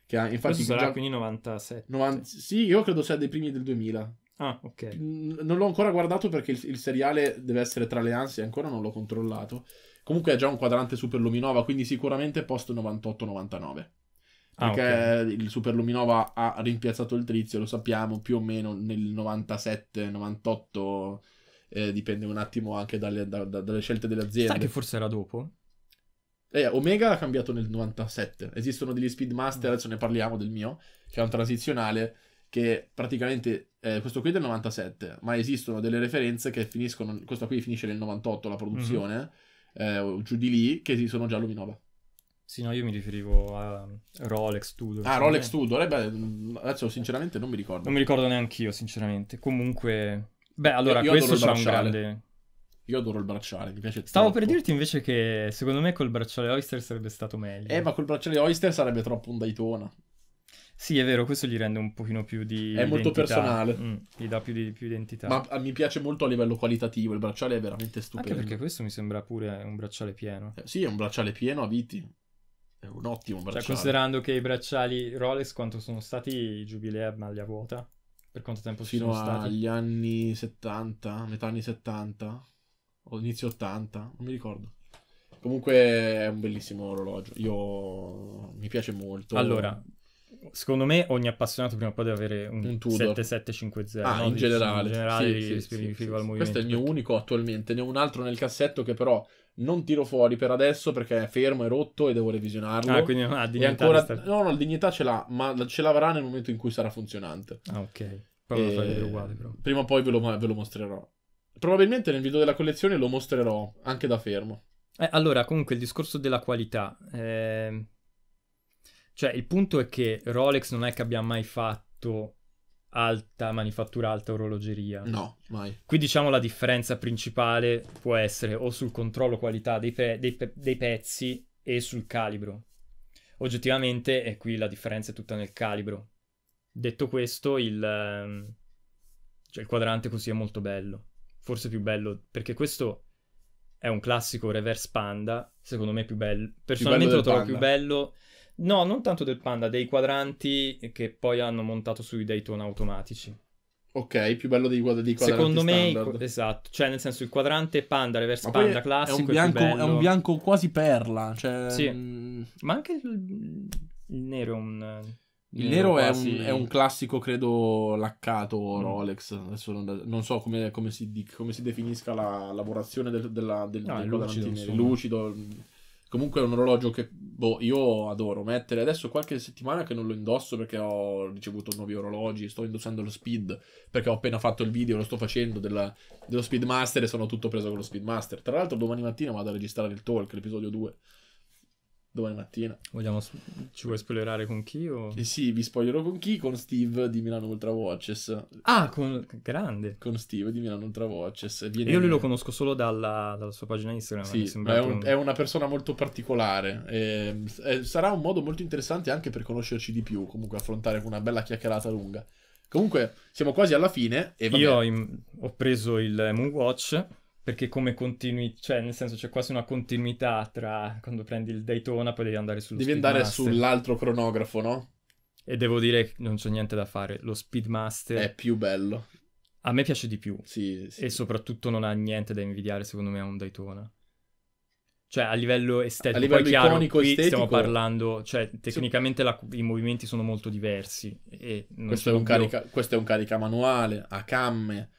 Che ha, infatti, Questo sarà già... quindi 97. 90... Sì, io credo sia dei primi del 2000. Ah, ok. N- non l'ho ancora guardato perché il, il seriale deve essere tra le ansie, ancora non l'ho controllato. Comunque è già un quadrante Super Luminova, quindi sicuramente post 98-99. Ah, Perché ah, okay. il superluminova ha rimpiazzato il trizio, lo sappiamo, più o meno nel 97-98, eh, dipende un attimo anche dalle, da, da, dalle scelte delle aziende. Sai che forse era dopo? Eh, Omega ha cambiato nel 97. Esistono degli Speedmaster, mm. adesso ne parliamo del mio, che è un transizionale che praticamente eh, questo qui è del 97, ma esistono delle referenze che finiscono questo qui finisce nel 98 la produzione. Mm-hmm eh, giù di lì che sono già Luminova. Sì, no, io mi riferivo a Rolex Tudor. Ah, Rolex Tudor, eh, beh, mm, adesso sinceramente non mi ricordo. Non mi ricordo neanche io, sinceramente. Comunque, beh, allora, io, io questo c'è un grande... Io adoro il bracciale, mi piace Stavo troppo. per dirti invece che secondo me col bracciale Oyster sarebbe stato meglio. Eh, ma col bracciale Oyster sarebbe troppo un Daytona. Sì, è vero, questo gli rende un pochino più di... È identità. molto personale. Mm, gli dà più, di, più identità. Ma a, ah, mi piace molto a livello qualitativo, il bracciale è veramente stupendo. Anche perché questo mi sembra pure un bracciale pieno. Eh, sì, è un bracciale pieno a viti. È un ottimo cioè, bracciale. Cioè, considerando che i bracciali Rolex quanto sono stati i Jubilee a maglia vuota? Per quanto tempo Fino sono stati? Fino agli anni 70, metà anni 70, o inizio 80, non mi ricordo. Comunque è un bellissimo orologio. Io mi piace molto. Allora, secondo me ogni appassionato prima o poi deve avere un, un 7750. Ah, no? in generale. In generale sì, sì, sì, sì Questo è il mio unico attualmente. Ne ho un altro nel cassetto che però non tiro fuori per adesso perché è fermo, e rotto e devo revisionarlo. Ah, quindi non ha dignità. Ancora... Star... No, no, la dignità ce l'ha, ma ce l'avrà nel momento in cui sarà funzionante. Ah, ok. Però E... Uguale, prima o poi ve lo, ve lo mostrerò. Probabilmente nel video della collezione lo mostrerò anche da fermo. Eh, allora, comunque il discorso della qualità. Eh cioè, il punto è che Rolex non è che abbia mai fatto alta manifattura, alta orologeria. No, mai. Qui diciamo la differenza principale può essere o sul controllo qualità dei, pe- dei, pe- dei pezzi e sul calibro. Oggettivamente, e qui la differenza è tutta nel calibro. Detto questo, il, ehm, cioè, il quadrante così è molto bello. Forse più bello, perché questo è un classico reverse panda, secondo me più bello. Personalmente più bello lo trovo panda. più bello No, non tanto del Panda, dei quadranti che poi hanno montato sui Daytona automatici. Ok, più bello dei, quadri, dei quadranti Secondo me, standard. esatto, cioè nel senso il quadrante Panda, reverse Ma Panda classico è un, bianco, è, è un, bianco, quasi perla, cioè... Sì. Mm, Ma anche il, il nero è un... Il nero, nero è, un, è, un, classico, credo, laccato mm. Rolex. Adesso non, non so come, come, si, come, si, definisca la lavorazione del, della, del, no, del lucido, lucido, Comunque è un orologio che boh, io adoro mettere. Adesso qualche settimana che non lo indosso perché ho ricevuto nuovi orologi. Sto indossando lo Speed perché ho appena fatto il video, lo sto facendo della, dello Speedmaster e sono tutto preso con lo Speedmaster. Tra l'altro domani mattina vado a registrare il talk, l'episodio 2 domani mattina. Vogliamo, ci vuoi spoilerare con chi? O... Eh sì, vi spoilerò con chi? Con Steve di Milano Ultra Watches. Ah, con... grande. Con Steve di Milano Ultra Watches. Viene... Io lui lo conosco solo dalla, dalla sua pagina Instagram. Sì, è, un, un... è, una persona molto particolare. E, ehm, e eh, sarà un modo molto interessante anche per conoscerci di più, comunque affrontare una bella chiacchierata lunga. Comunque, siamo quasi alla fine. Io ho preso il Moonwatch perché come continui, cioè nel senso c'è quasi una continuità tra quando prendi il Daytona poi devi andare sullo Devi andare sull'altro cronografo, no? E devo dire che non c'è niente da fare, lo Speedmaster è più bello. A me piace di più. Sì, sì. E soprattutto non ha niente da invidiare secondo me a un Daytona. Cioè a livello estetico, a livello poi iconico, chiaro, estetico, stiamo parlando, cioè tecnicamente sì. la, i movimenti sono molto diversi questo è, dubbio... carica, questo è un carica manuale a camme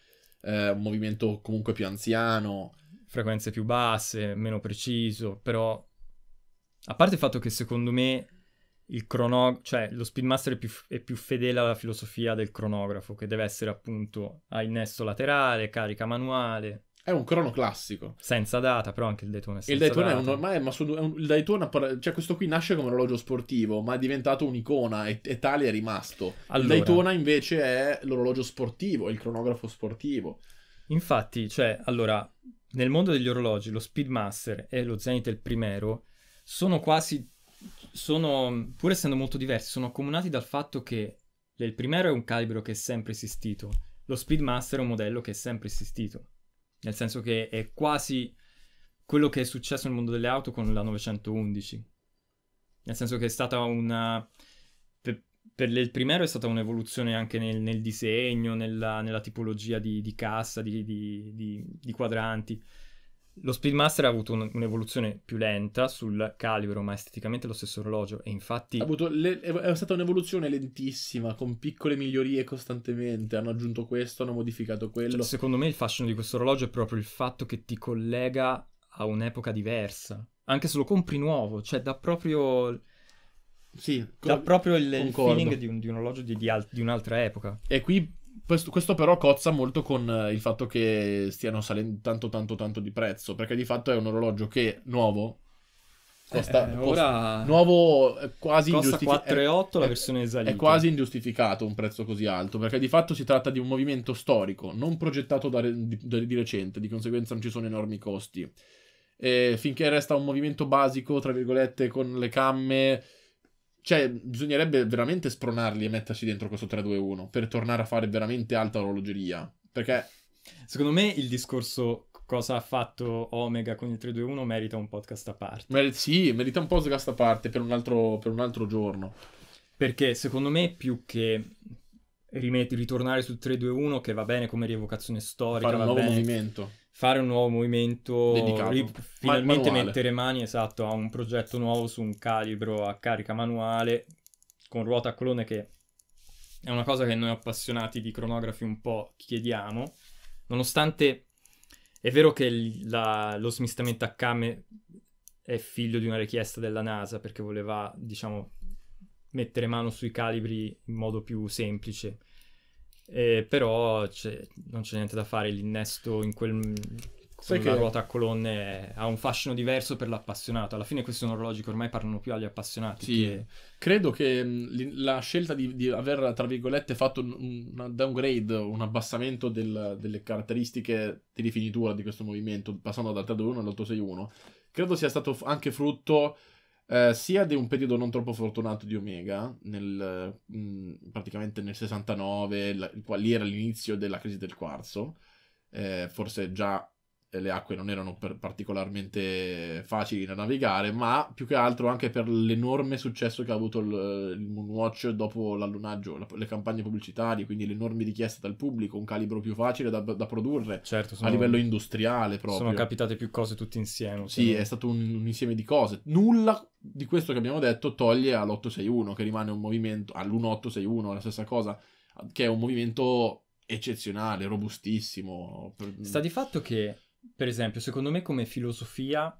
eh, un movimento comunque più anziano. Frequenze più basse, meno preciso, però... A parte il fatto che secondo me il cronografo, cioè lo Speedmaster è più, è più fedele alla filosofia del cronografo, che deve essere appunto a innesto laterale, carica manuale, è un crono classico. Senza data, però anche il Daytona è senza Il Daytona data. è un ormai, ma sono, un, il Daytona, cioè questo qui nasce come un orologio sportivo, ma è diventato un'icona e, e tale è rimasto. Allora, il Daytona invece è l'orologio sportivo, il cronografo sportivo. Infatti, cioè, allora, nel mondo degli orologi, lo Speedmaster e lo Zenith il primero sono quasi, sono, pur essendo molto diversi, sono accomunati dal fatto che il primero è un calibro che è sempre esistito, lo Speedmaster è un modello che è sempre esistito nel senso che è quasi quello che è successo nel mondo delle auto con la 911. Nel senso che è stata una... Per, per il primero è stata un'evoluzione anche nel, nel disegno, nella, nella, tipologia di, di cassa, di, di, di quadranti. Lo Speedmaster ha avuto un- un'evoluzione più lenta sul calibro, ma esteticamente lo stesso orologio. E infatti. Ha avuto le- è stata un'evoluzione lentissima, con piccole migliorie costantemente. Hanno aggiunto questo, hanno modificato cioè, quello. Cioè, secondo me il fascino di questo orologio è proprio il fatto che ti collega a un'epoca diversa. Anche se lo compri nuovo, cioè dà proprio. Sì, co- dà proprio il, il feeling di un, di un orologio di, di, al- di un'altra epoca. E qui questo, questo, però cozza molto con eh, il fatto che stiano salendo tanto tanto tanto di prezzo, perché di fatto è un orologio che nuovo costa, eh, costa nuovo eh, quasi costa 4,8 la versione esalita. È quasi ingiustificato un prezzo così alto, perché di fatto si tratta di un movimento storico, non progettato da, di, di recente, di conseguenza non ci sono enormi costi. E finché resta un movimento basico, tra virgolette, con le camme cioè, bisognerebbe veramente spronarli e metterci dentro questo 3-2-1 per tornare a fare veramente alta orologeria. Perché... Secondo me il discorso cosa ha fatto Omega con il 3-2-1 merita un podcast a parte. Mer- sì, merita un podcast a parte per un altro, per un altro giorno. Perché secondo me più che rimet- ritornare sul 3-2-1 che va bene come rievocazione storica... Fare un nuovo bene, movimento fare un nuovo movimento, ri- finalmente manuale. mettere mani esatto, a un progetto nuovo su un calibro a carica manuale con ruota a colonne che è una cosa che noi appassionati di cronografi un po' chiediamo, nonostante è vero che la, lo smistamento a came è figlio di una richiesta della NASA perché voleva, diciamo, mettere mano sui calibri in modo più semplice. Eh, però non c'è niente da fare, l'innesto in quel, Sai che... la ruota a colonne ha un fascino diverso per l'appassionato. Alla fine questi sono orologi che ormai parlano più agli appassionati. Sì, che... credo che mm, la scelta di, di aver, tra virgolette, fatto un, un downgrade, un abbassamento del, delle caratteristiche di rifinitura di questo movimento, passando dal 321 all'861, credo sia stato anche frutto eh, sia di un periodo non troppo fortunato di Omega, nel, mh, mm, praticamente nel 69, la, il era l'inizio della crisi del quarzo, eh, forse già le acque non erano particolarmente facili da navigare, ma più che altro anche per l'enorme successo che ha avuto il, Moonwatch dopo l'allunaggio, le campagne pubblicitarie, quindi le enormi richieste dal pubblico, un calibro più facile da, da produrre certo, sono, a livello industriale proprio. Sono capitate più cose tutte insieme. Sì, non... Cioè- è stato un, un insieme di cose. Nulla di questo che abbiamo detto toglie all'861, che rimane un movimento, all'1861, la stessa cosa, che è un movimento eccezionale, robustissimo. Sta di fatto che per esempio, secondo me come filosofia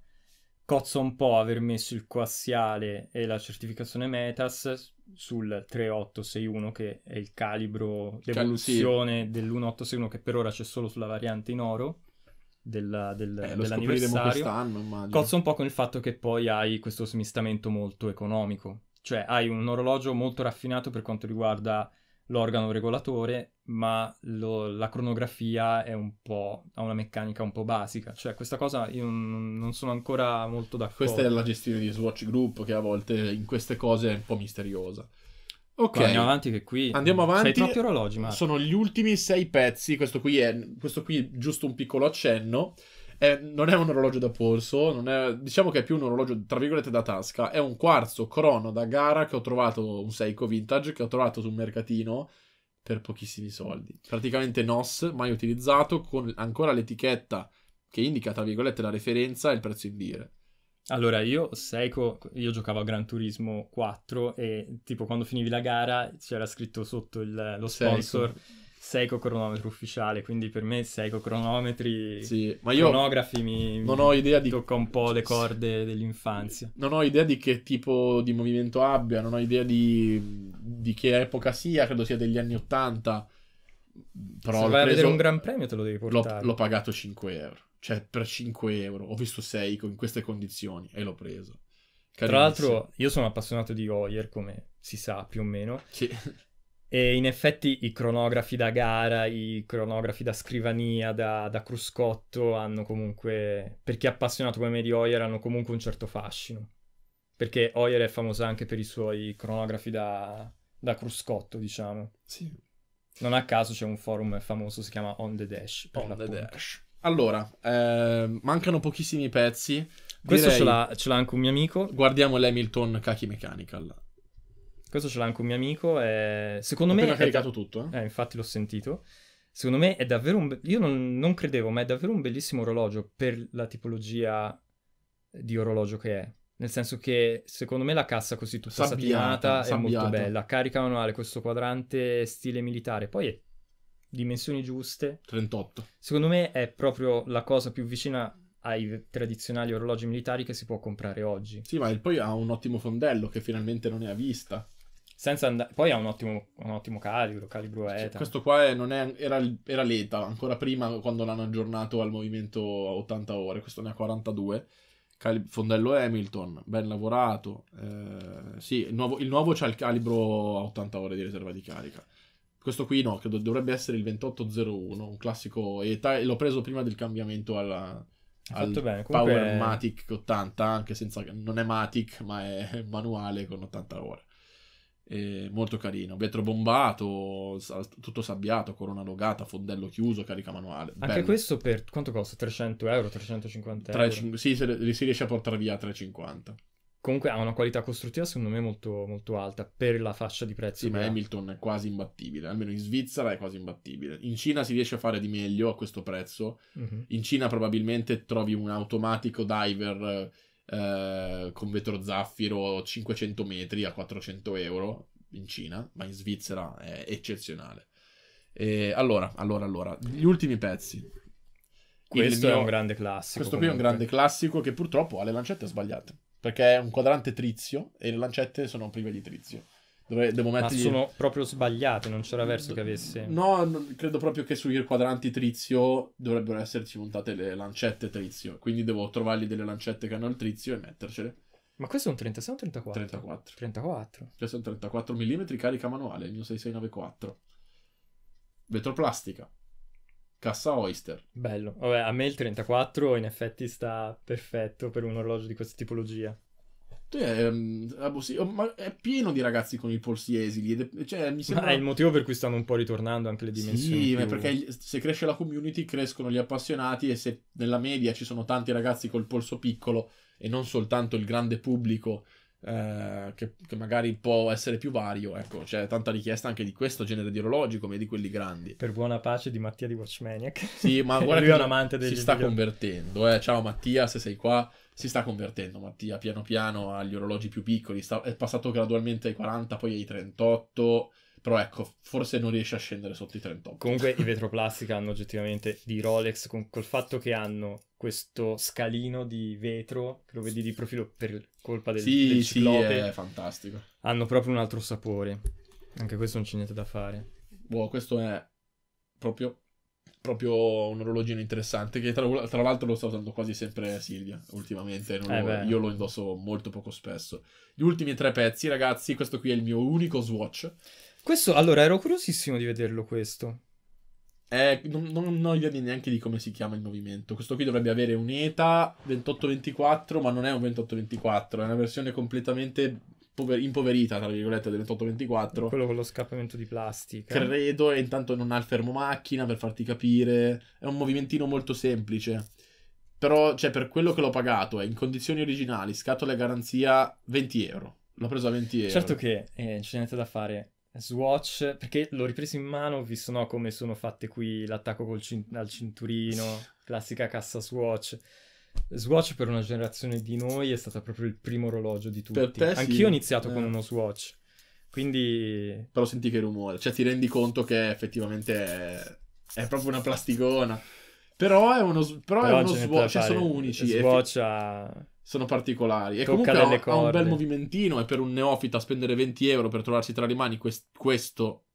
cozza un po' aver messo il coassiale e la certificazione METAS sul 3861 che è il calibro, l'evoluzione cioè, Cal- sì. dell'1861 che per ora c'è solo sulla variante in oro della, del, eh, dell'anniversario. Cozza un po' con il fatto che poi hai questo smistamento molto economico, cioè hai un orologio molto raffinato per quanto riguarda l'organo regolatore, ma lo, la cronografia è un po', ha una meccanica un po' basica, cioè questa cosa io non, non sono ancora molto d'accordo. Questa è la gestione di Swatch Group che a volte in queste cose è un po' misteriosa. Ok, Qua andiamo avanti che qui andiamo avanti. Sei orologi, Sono gli ultimi sei pezzi, questo qui è questo qui è giusto un piccolo accenno è, eh, non è un orologio da polso, è, diciamo che è più un orologio tra virgolette da tasca, è un quarzo crono da gara che ho trovato, un Seiko vintage, che ho trovato su un mercatino per pochissimi soldi. Praticamente NOS, mai utilizzato, con ancora l'etichetta che indica tra virgolette la referenza e il prezzo in lire. Allora, io Seiko, io giocavo a Gran Turismo 4 e tipo quando finivi la gara c'era scritto sotto il, lo sponsor Seiko. Seiko cronometro ufficiale, quindi per me Seiko cronometri, sì, ma io cronografi mi, non ho idea di... tocca un po' le corde dell'infanzia. Non ho idea di che tipo di movimento abbia, non ho idea di, di che epoca sia, credo sia degli anni Ottanta. Però Se vai a vedere un gran premio te lo devi portare. L'ho, l'ho pagato 5 euro, cioè per 5 euro ho visto Seiko in queste condizioni e l'ho preso. Carinissimo. Tra l'altro io sono appassionato di Hoyer, come si sa più o meno. Sì. *laughs* E in effetti i cronografi da gara, i cronografi da scrivania, da, da cruscotto hanno comunque, per chi è appassionato come me di Hoyer, hanno comunque un certo fascino. Perché Hoyer è famosa anche per i suoi cronografi da, da cruscotto, diciamo. Sì. Non a caso c'è un forum famoso, si chiama On The Dash. On The Dash. Allora, eh, mancano pochissimi pezzi. Questo ce, l'ha, ce, l'ha, anche un mio amico. Guardiamo l'Hamilton Kaki Mechanical. Questo ce l'ha anche un mio amico e eh, secondo Ho me... Ha caricato da... tutto, eh? eh? infatti l'ho sentito. Secondo me è davvero un... Be... Io non, non credevo, ma è davvero un bellissimo orologio per la tipologia di orologio che è. Nel senso che secondo me la cassa così tutta satinata è molto bella. Carica manuale, questo quadrante stile militare. Poi è dimensioni giuste. 38. Secondo me è proprio la cosa più vicina ai tradizionali orologi militari che si può comprare oggi. Sì, ma poi ha un ottimo fondello che finalmente non è a vista senza andare... Poi ha un ottimo, un ottimo calibro, calibro cioè, ETA. questo qua è, è, era, era l'ETA, ancora prima quando l'hanno aggiornato al movimento a 80 ore, questo ne ha 42. Cali- fondello Hamilton, ben lavorato. Eh, sì, il nuovo, il nuovo c'ha il calibro a 80 ore di riserva di carica. Questo qui no, che dovrebbe essere il 2801, un classico ETA, e l'ho preso prima del cambiamento alla... Al bene. Comunque... Power Matic 80, anche senza... non è Matic, ma è *laughs* manuale con 80 ore. Eh, molto carino, vetro bombato, tutto sabbiato, corona logata, fondello chiuso, carica manuale. Anche Bello. questo per quanto costa? 300 euro, 350 euro? 3, sì, se, si riesce a portare via 350. Comunque ha una qualità costruttiva secondo me molto, molto alta per la fascia di prezzo. Sì, ma Hamilton è quasi imbattibile, almeno in Svizzera è quasi imbattibile. In Cina si riesce a fare di meglio a questo prezzo. Mm-hmm. In Cina probabilmente trovi un automatico diver eh, con vetro zaffiro 500 metri a 400 euro in Cina, ma in Svizzera è eccezionale. E allora, allora, allora, gli ultimi pezzi. Questo mio... è un grande classico. Questo comunque. qui è un grande classico che purtroppo ha le lancette sbagliate. Perché è un quadrante trizio e le lancette sono prive di trizio. Dove devo mettergli... Ma sono proprio sbagliate, non c'era verso che avesse... No, credo proprio che sui quadranti trizio dovrebbero esserci montate le lancette trizio, quindi devo trovargli delle lancette che hanno il trizio e mettercele. Ma questo è un 36 o un 34? 34. 34. Questo è un 34 mm carica manuale, il mio 6694. Vetroplastica. Cassa Oyster. Bello. Vabbè, a me il 34 in effetti sta perfetto per un orologio di questa tipologia è, ehm, ah, boh, oh, è, pieno di ragazzi con il polsiesili. Ed cioè, sembra... è il motivo per cui stanno un po' ritornando anche le dimensioni. Sì, più... perché se cresce la community crescono gli appassionati e se nella media ci sono tanti ragazzi col polso piccolo e non soltanto il grande pubblico eh, che, che, magari può essere più vario, ecco, c'è tanta richiesta anche di questo genere di orologi come di quelli grandi. Per buona pace di Mattia di Watchmaniac. Sì, ma *laughs* guarda, lui è un amante degli si sta convertendo. Eh. Ciao Mattia, se sei qua si sta convertendo Mattia piano piano agli orologi più piccoli, sta, è passato gradualmente ai 40, poi ai 38, però ecco, forse non riesce a scendere sotto i 38. Comunque i *laughs* vetroplastica hanno oggettivamente di Rolex, con, col fatto che hanno questo scalino di vetro, che lo vedi di profilo per colpa del, sì, del ciclope, sì, è fantastico. Hanno proprio un altro sapore, anche questo non c'è niente da fare. Boh, questo è proprio proprio un orologino interessante che tra, tra, l'altro lo sto usando quasi sempre Silvia ultimamente, eh io lo indosso molto poco spesso. Gli ultimi tre pezzi ragazzi, questo qui è il mio unico Swatch. Questo, allora, ero curiosissimo di vederlo questo. Eh, non, non, ho idea neanche di come si chiama il movimento. Questo qui dovrebbe avere un'ETA 2824, ma non è un 2824, è una versione completamente impover- impoverita, tra virgolette, del dell'8824. Quello con lo scappamento di plastica. Credo, e intanto non ha il fermo macchina per farti capire. È un movimentino molto semplice. Però, cioè, per quello che l'ho pagato, è eh, in condizioni originali, scatole garanzia 20 euro. L'ho preso a 20 euro. Certo che eh, c'è niente da fare. Swatch, perché l'ho ripreso in mano, ho visto no, come sono fatte qui l'attacco col cin- al cinturino, classica cassa Swatch Swatch per una generazione di noi è stato proprio il primo orologio di tutti. Per te, sì. Anch'io ho iniziato eh. con uno Swatch. Quindi... Però senti che rumore, cioè ti rendi conto che effettivamente è, è proprio una plasticona. Però è uno, però, però è uno Swatch, cioè sono unici. Swatch ha... Sono particolari. E comunque ha, ha, un bel movimentino, E per un neofita spendere 20 euro per trovarsi tra le mani quest- questo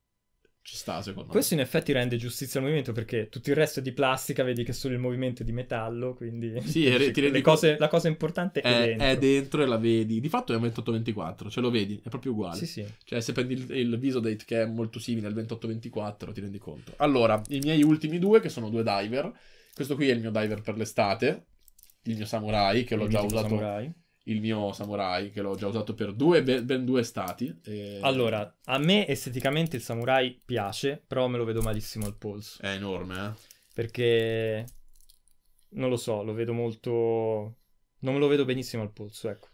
ci sta, secondo Questo me. in effetti rende giustizia al movimento perché tutto il resto è di plastica, vedi che solo il movimento è di metallo, quindi sì, *laughs* re- cioè, cose, cose, la cosa importante è, è, dentro. è, dentro. e la vedi. Di fatto è un 2824, ce lo vedi, è proprio uguale. Sì, sì. Cioè se prendi il, il viso date che è molto simile al 2824 ti rendi conto. Allora, i miei ultimi due che sono due diver. Questo qui è il mio diver per l'estate, il mio samurai che l'ho il già usato. Samurai il mio samurai, che l'ho già usato per due, ben due stati. E... Allora, a me esteticamente il samurai piace, però me lo vedo malissimo al polso. È enorme, eh? Perché, non lo so, lo vedo molto... Non me lo vedo benissimo al polso, ecco.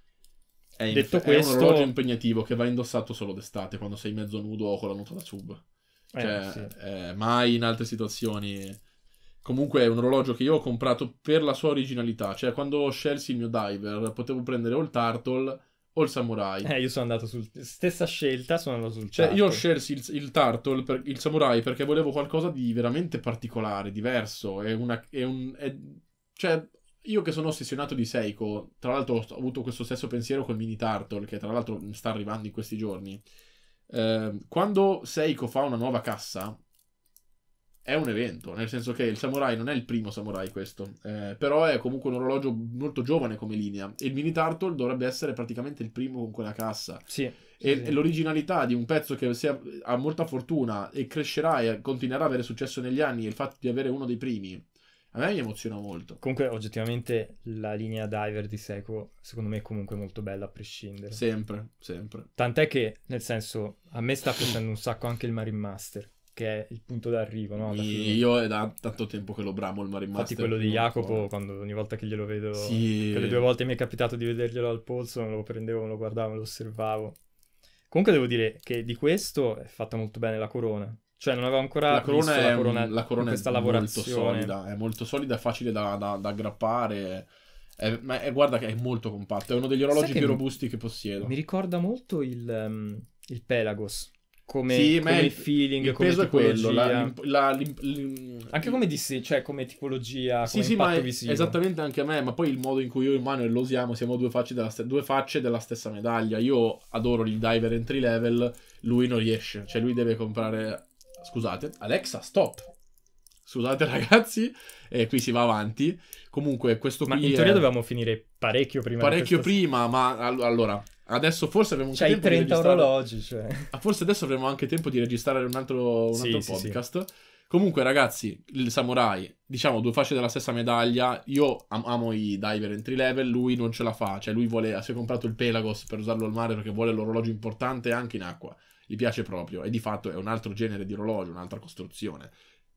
È, Detto inf- questo... è un orologio impegnativo che va indossato solo d'estate, quando sei mezzo nudo o con la nuta da sub. Eh, cioè, eh, sì. eh, mai in altre situazioni Comunque è un orologio che io ho comprato per la sua originalità, cioè quando ho scelsi il mio diver potevo prendere o il Turtle o il Samurai. Eh, io sono andato sul... stessa scelta, sono andato sul Cioè, turtle. io scelsi il, il Turtle, per... il Samurai, perché volevo qualcosa di veramente particolare, diverso, è una... È un... È... Cioè, io che sono ossessionato di Seiko, tra l'altro ho avuto questo stesso pensiero col mini Turtle, che tra l'altro sta arrivando in questi giorni. Eh, quando Seiko fa una nuova cassa, è un evento, nel senso che il samurai non è il primo samurai questo, eh, però è comunque un orologio molto giovane come linea e il mini turtle dovrebbe essere praticamente il primo con quella cassa. Sì. Sì, e, sì. l'originalità di un pezzo che è, ha molta fortuna e crescerà e continuerà a avere successo negli anni il fatto di avere uno dei primi a me mi emoziona molto. Comunque, oggettivamente, la linea diver di Seiko, secondo me, è comunque molto bella a prescindere. Sempre, sempre. Tant'è che, nel senso, a me sta piacendo un sacco anche il Marine Master che è il punto d'arrivo, no? Io è da tanto tempo che lo bramo il Marine Infatti quello di Jacopo, quando, ogni volta che glielo vedo, sì. quelle due volte mi è capitato di vederglielo al polso, non lo prendevo, lo guardavo, lo osservavo. Comunque devo dire che di questo è fatta molto bene la corona. Cioè non avevo ancora la corona visto la corona, la corona questa è Molto solida, è molto solida, facile da, da, da aggrappare. È, ma è, guarda che è molto compatto, è uno degli orologi più robusti che possiedo. Mi ricorda molto il, um, il Pelagos come, sì, come il feeling, il come peso quello, la, la, anche come DC, cioè come tipologia, sì, come sì, ma è, esattamente anche a me, ma poi il modo in cui io e Manuel lo usiamo, siamo due facce, della, due facce della stessa medaglia, io adoro il diver entry level, lui non riesce, cioè lui deve comprare, scusate, Alexa stop, Scusate *laughs* ragazzi, e qui si va avanti. Comunque, questo ma qui. in teoria è... dovevamo finire parecchio prima. Parecchio questa... prima, ma all- allora Adesso forse avremo anche cioè, tempo 30 di registrare... orologi, cioè. Ah, forse adesso avremo anche tempo di registrare un altro, un altro sì, podcast. Sì, sì. Comunque, ragazzi, il samurai, diciamo due facce della stessa medaglia. Io am- amo i diver entry level, lui non ce la fa. Cioè, lui vuole, si è comprato il Pelagos per usarlo al mare perché vuole l'orologio importante anche in acqua. Gli piace proprio. E di fatto è un altro genere di orologio, un'altra costruzione.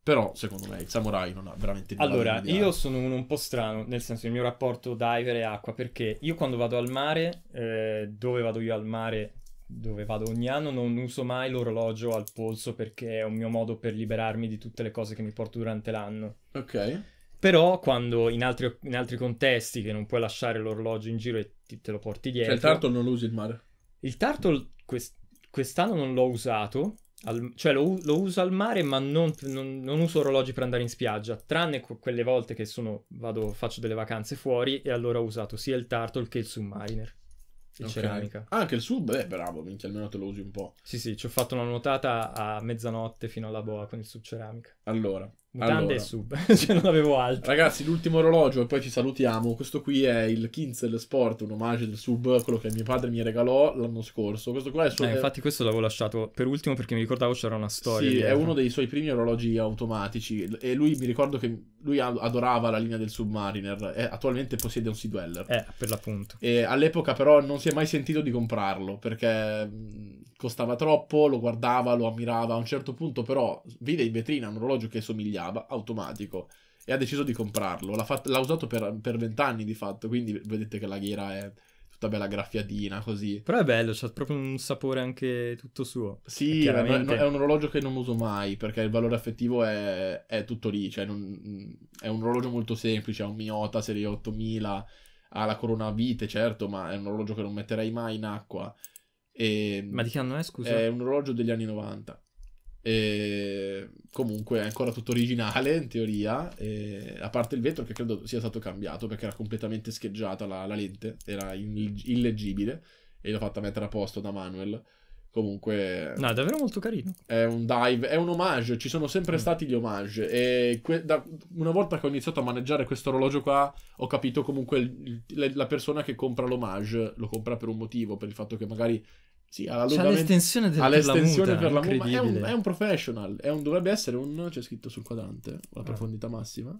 Però, secondo me, il samurai non ha veramente nulla Allora, io sono uno un po' strano, nel senso il mio rapporto diver e acqua, perché io quando vado al mare, eh, dove vado io al mare, dove vado ogni anno, non uso mai l'orologio al polso perché è un mio modo per liberarmi di tutte le cose che mi porto durante l'anno. Ok. Però quando in altri, in altri contesti che non puoi lasciare l'orologio in giro e ti, te lo porti dietro... Cioè il tartle non lo usi il mare? Il tartle quest- quest'anno non l'ho usato, al, cioè lo, lo, uso al mare ma non, non, non, uso orologi per andare in spiaggia, tranne quelle volte che sono, vado, faccio delle vacanze fuori e allora ho usato sia il Turtle che il Submariner. In okay. ceramica. Ah, anche il sub, eh bravo, minchia, almeno te lo usi un po'. Sì, sì, ci ho fatto una nuotata a mezzanotte fino alla boa con il sub ceramica. Allora, Mutande allora. e sub, *laughs* cioè non avevo altro. Ragazzi, l'ultimo orologio e poi ci salutiamo. Questo qui è il Kinzel Sport, un omaggio del sub, quello che mio padre mi regalò l'anno scorso. Questo qua è il suo... Eh, infatti questo l'avevo lasciato per ultimo perché mi ricordavo c'era una storia. Sì, dietro. è uno dei suoi primi orologi automatici e lui mi ricordo che lui adorava la linea del Submariner e attualmente possiede un Sea-Dweller. Eh, per l'appunto. E all'epoca però non si è mai sentito di comprarlo perché costava troppo, lo guardava, lo ammirava. A un certo punto però vide in vetrina un orologio che somigliava, automatico, e ha deciso di comprarlo. L'ha, fatto, l'ha usato per, vent'anni di fatto, quindi vedete che la ghiera è tutta bella graffiatina così. Però è bello, c'ha proprio un sapore anche tutto suo. Sì, eh, chiaramente... è, un orologio che non uso mai perché il valore affettivo è, è tutto lì, cioè non... Mm, è un orologio molto semplice, ha un Miota serie 8000, ha la corona a vite certo, ma è un orologio che non metterei mai in acqua. E... ma di che anno è scusa? È un orologio degli anni 90. E comunque è ancora tutto originale in teoria, e... a parte il vetro che credo sia stato cambiato perché era completamente scheggiata la, la lente, era illeggibile e l'ho fatta mettere a posto da Manuel. Comunque... No, è davvero molto carino. È un dive, è un omaggio, ci sono sempre mm. stati gli omaggi. E que- da- una volta che ho iniziato a maneggiare questo orologio qua, ho capito comunque il, il, la persona che compra l'omaggio lo compra per un motivo, per il fatto che magari sì, l'estensione del, all'estensione per la, per la è, un, è un, professional, è un, dovrebbe essere un... c'è scritto sul quadrante, la ah. profondità massima.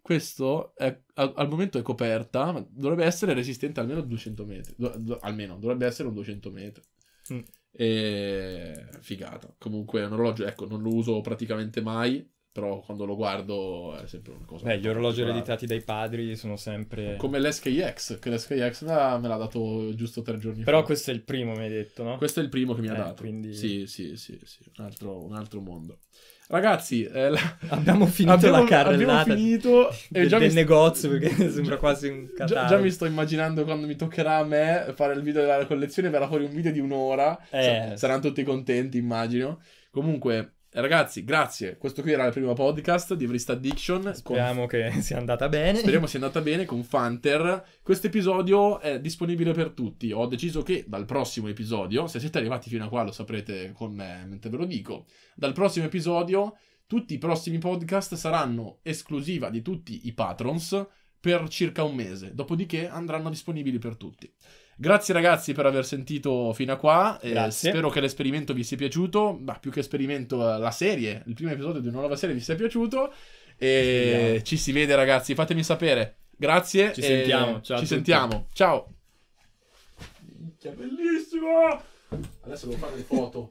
Questo è, al, al, momento è coperta, ma dovrebbe essere resistente almeno 200 metri, do, do, almeno, dovrebbe essere un 200 metri. Mm. E... Figata. Comunque è un orologio, ecco, non lo uso praticamente mai, però quando lo guardo è sempre una cosa. Beh, gli orologi ereditati dai padri sono sempre. Come l'SKX, che l'SKX me l'ha, me l'ha dato giusto tre giorni però fa. Però questo è il primo, mi hai detto, no? Questo è il primo che mi eh, ha dato. Quindi... Sì, sì, sì, sì. Un, altro, un altro mondo. Ragazzi, eh, la... *laughs* abbiamo finito abbiamo, la carrellata. Abbiamo finito del, del st- negozio perché *laughs* sembra quasi un catalogo. Già, già, mi sto immaginando quando mi toccherà a me fare il video della collezione, verrà fuori un video di un'ora. Eh. Saranno tutti contenti, immagino. Comunque, Ragazzi, grazie. Questo qui era il primo podcast di Vrist Addiction. Speriamo con... che *laughs* sia andata bene. Speriamo sia andata bene con Funter. Questo episodio è disponibile per tutti. Ho deciso che dal prossimo episodio, se siete arrivati fino a qua lo saprete con me mentre ve lo dico, dal prossimo episodio tutti i prossimi podcast saranno esclusiva di tutti i patrons per circa un mese. Dopodiché andranno disponibili per tutti. Grazie ragazzi per aver sentito fino a qua. Eh, spero che l'esperimento vi sia piaciuto. Ma più che esperimento, eh, la serie, il primo episodio di una nuova serie vi sia piaciuto. E ci, ci si vede ragazzi, fatemi sapere. Grazie. Ci sentiamo. Ciao. Ci sentiamo. Ciao. Minchia, bellissimo. Adesso devo fare le foto.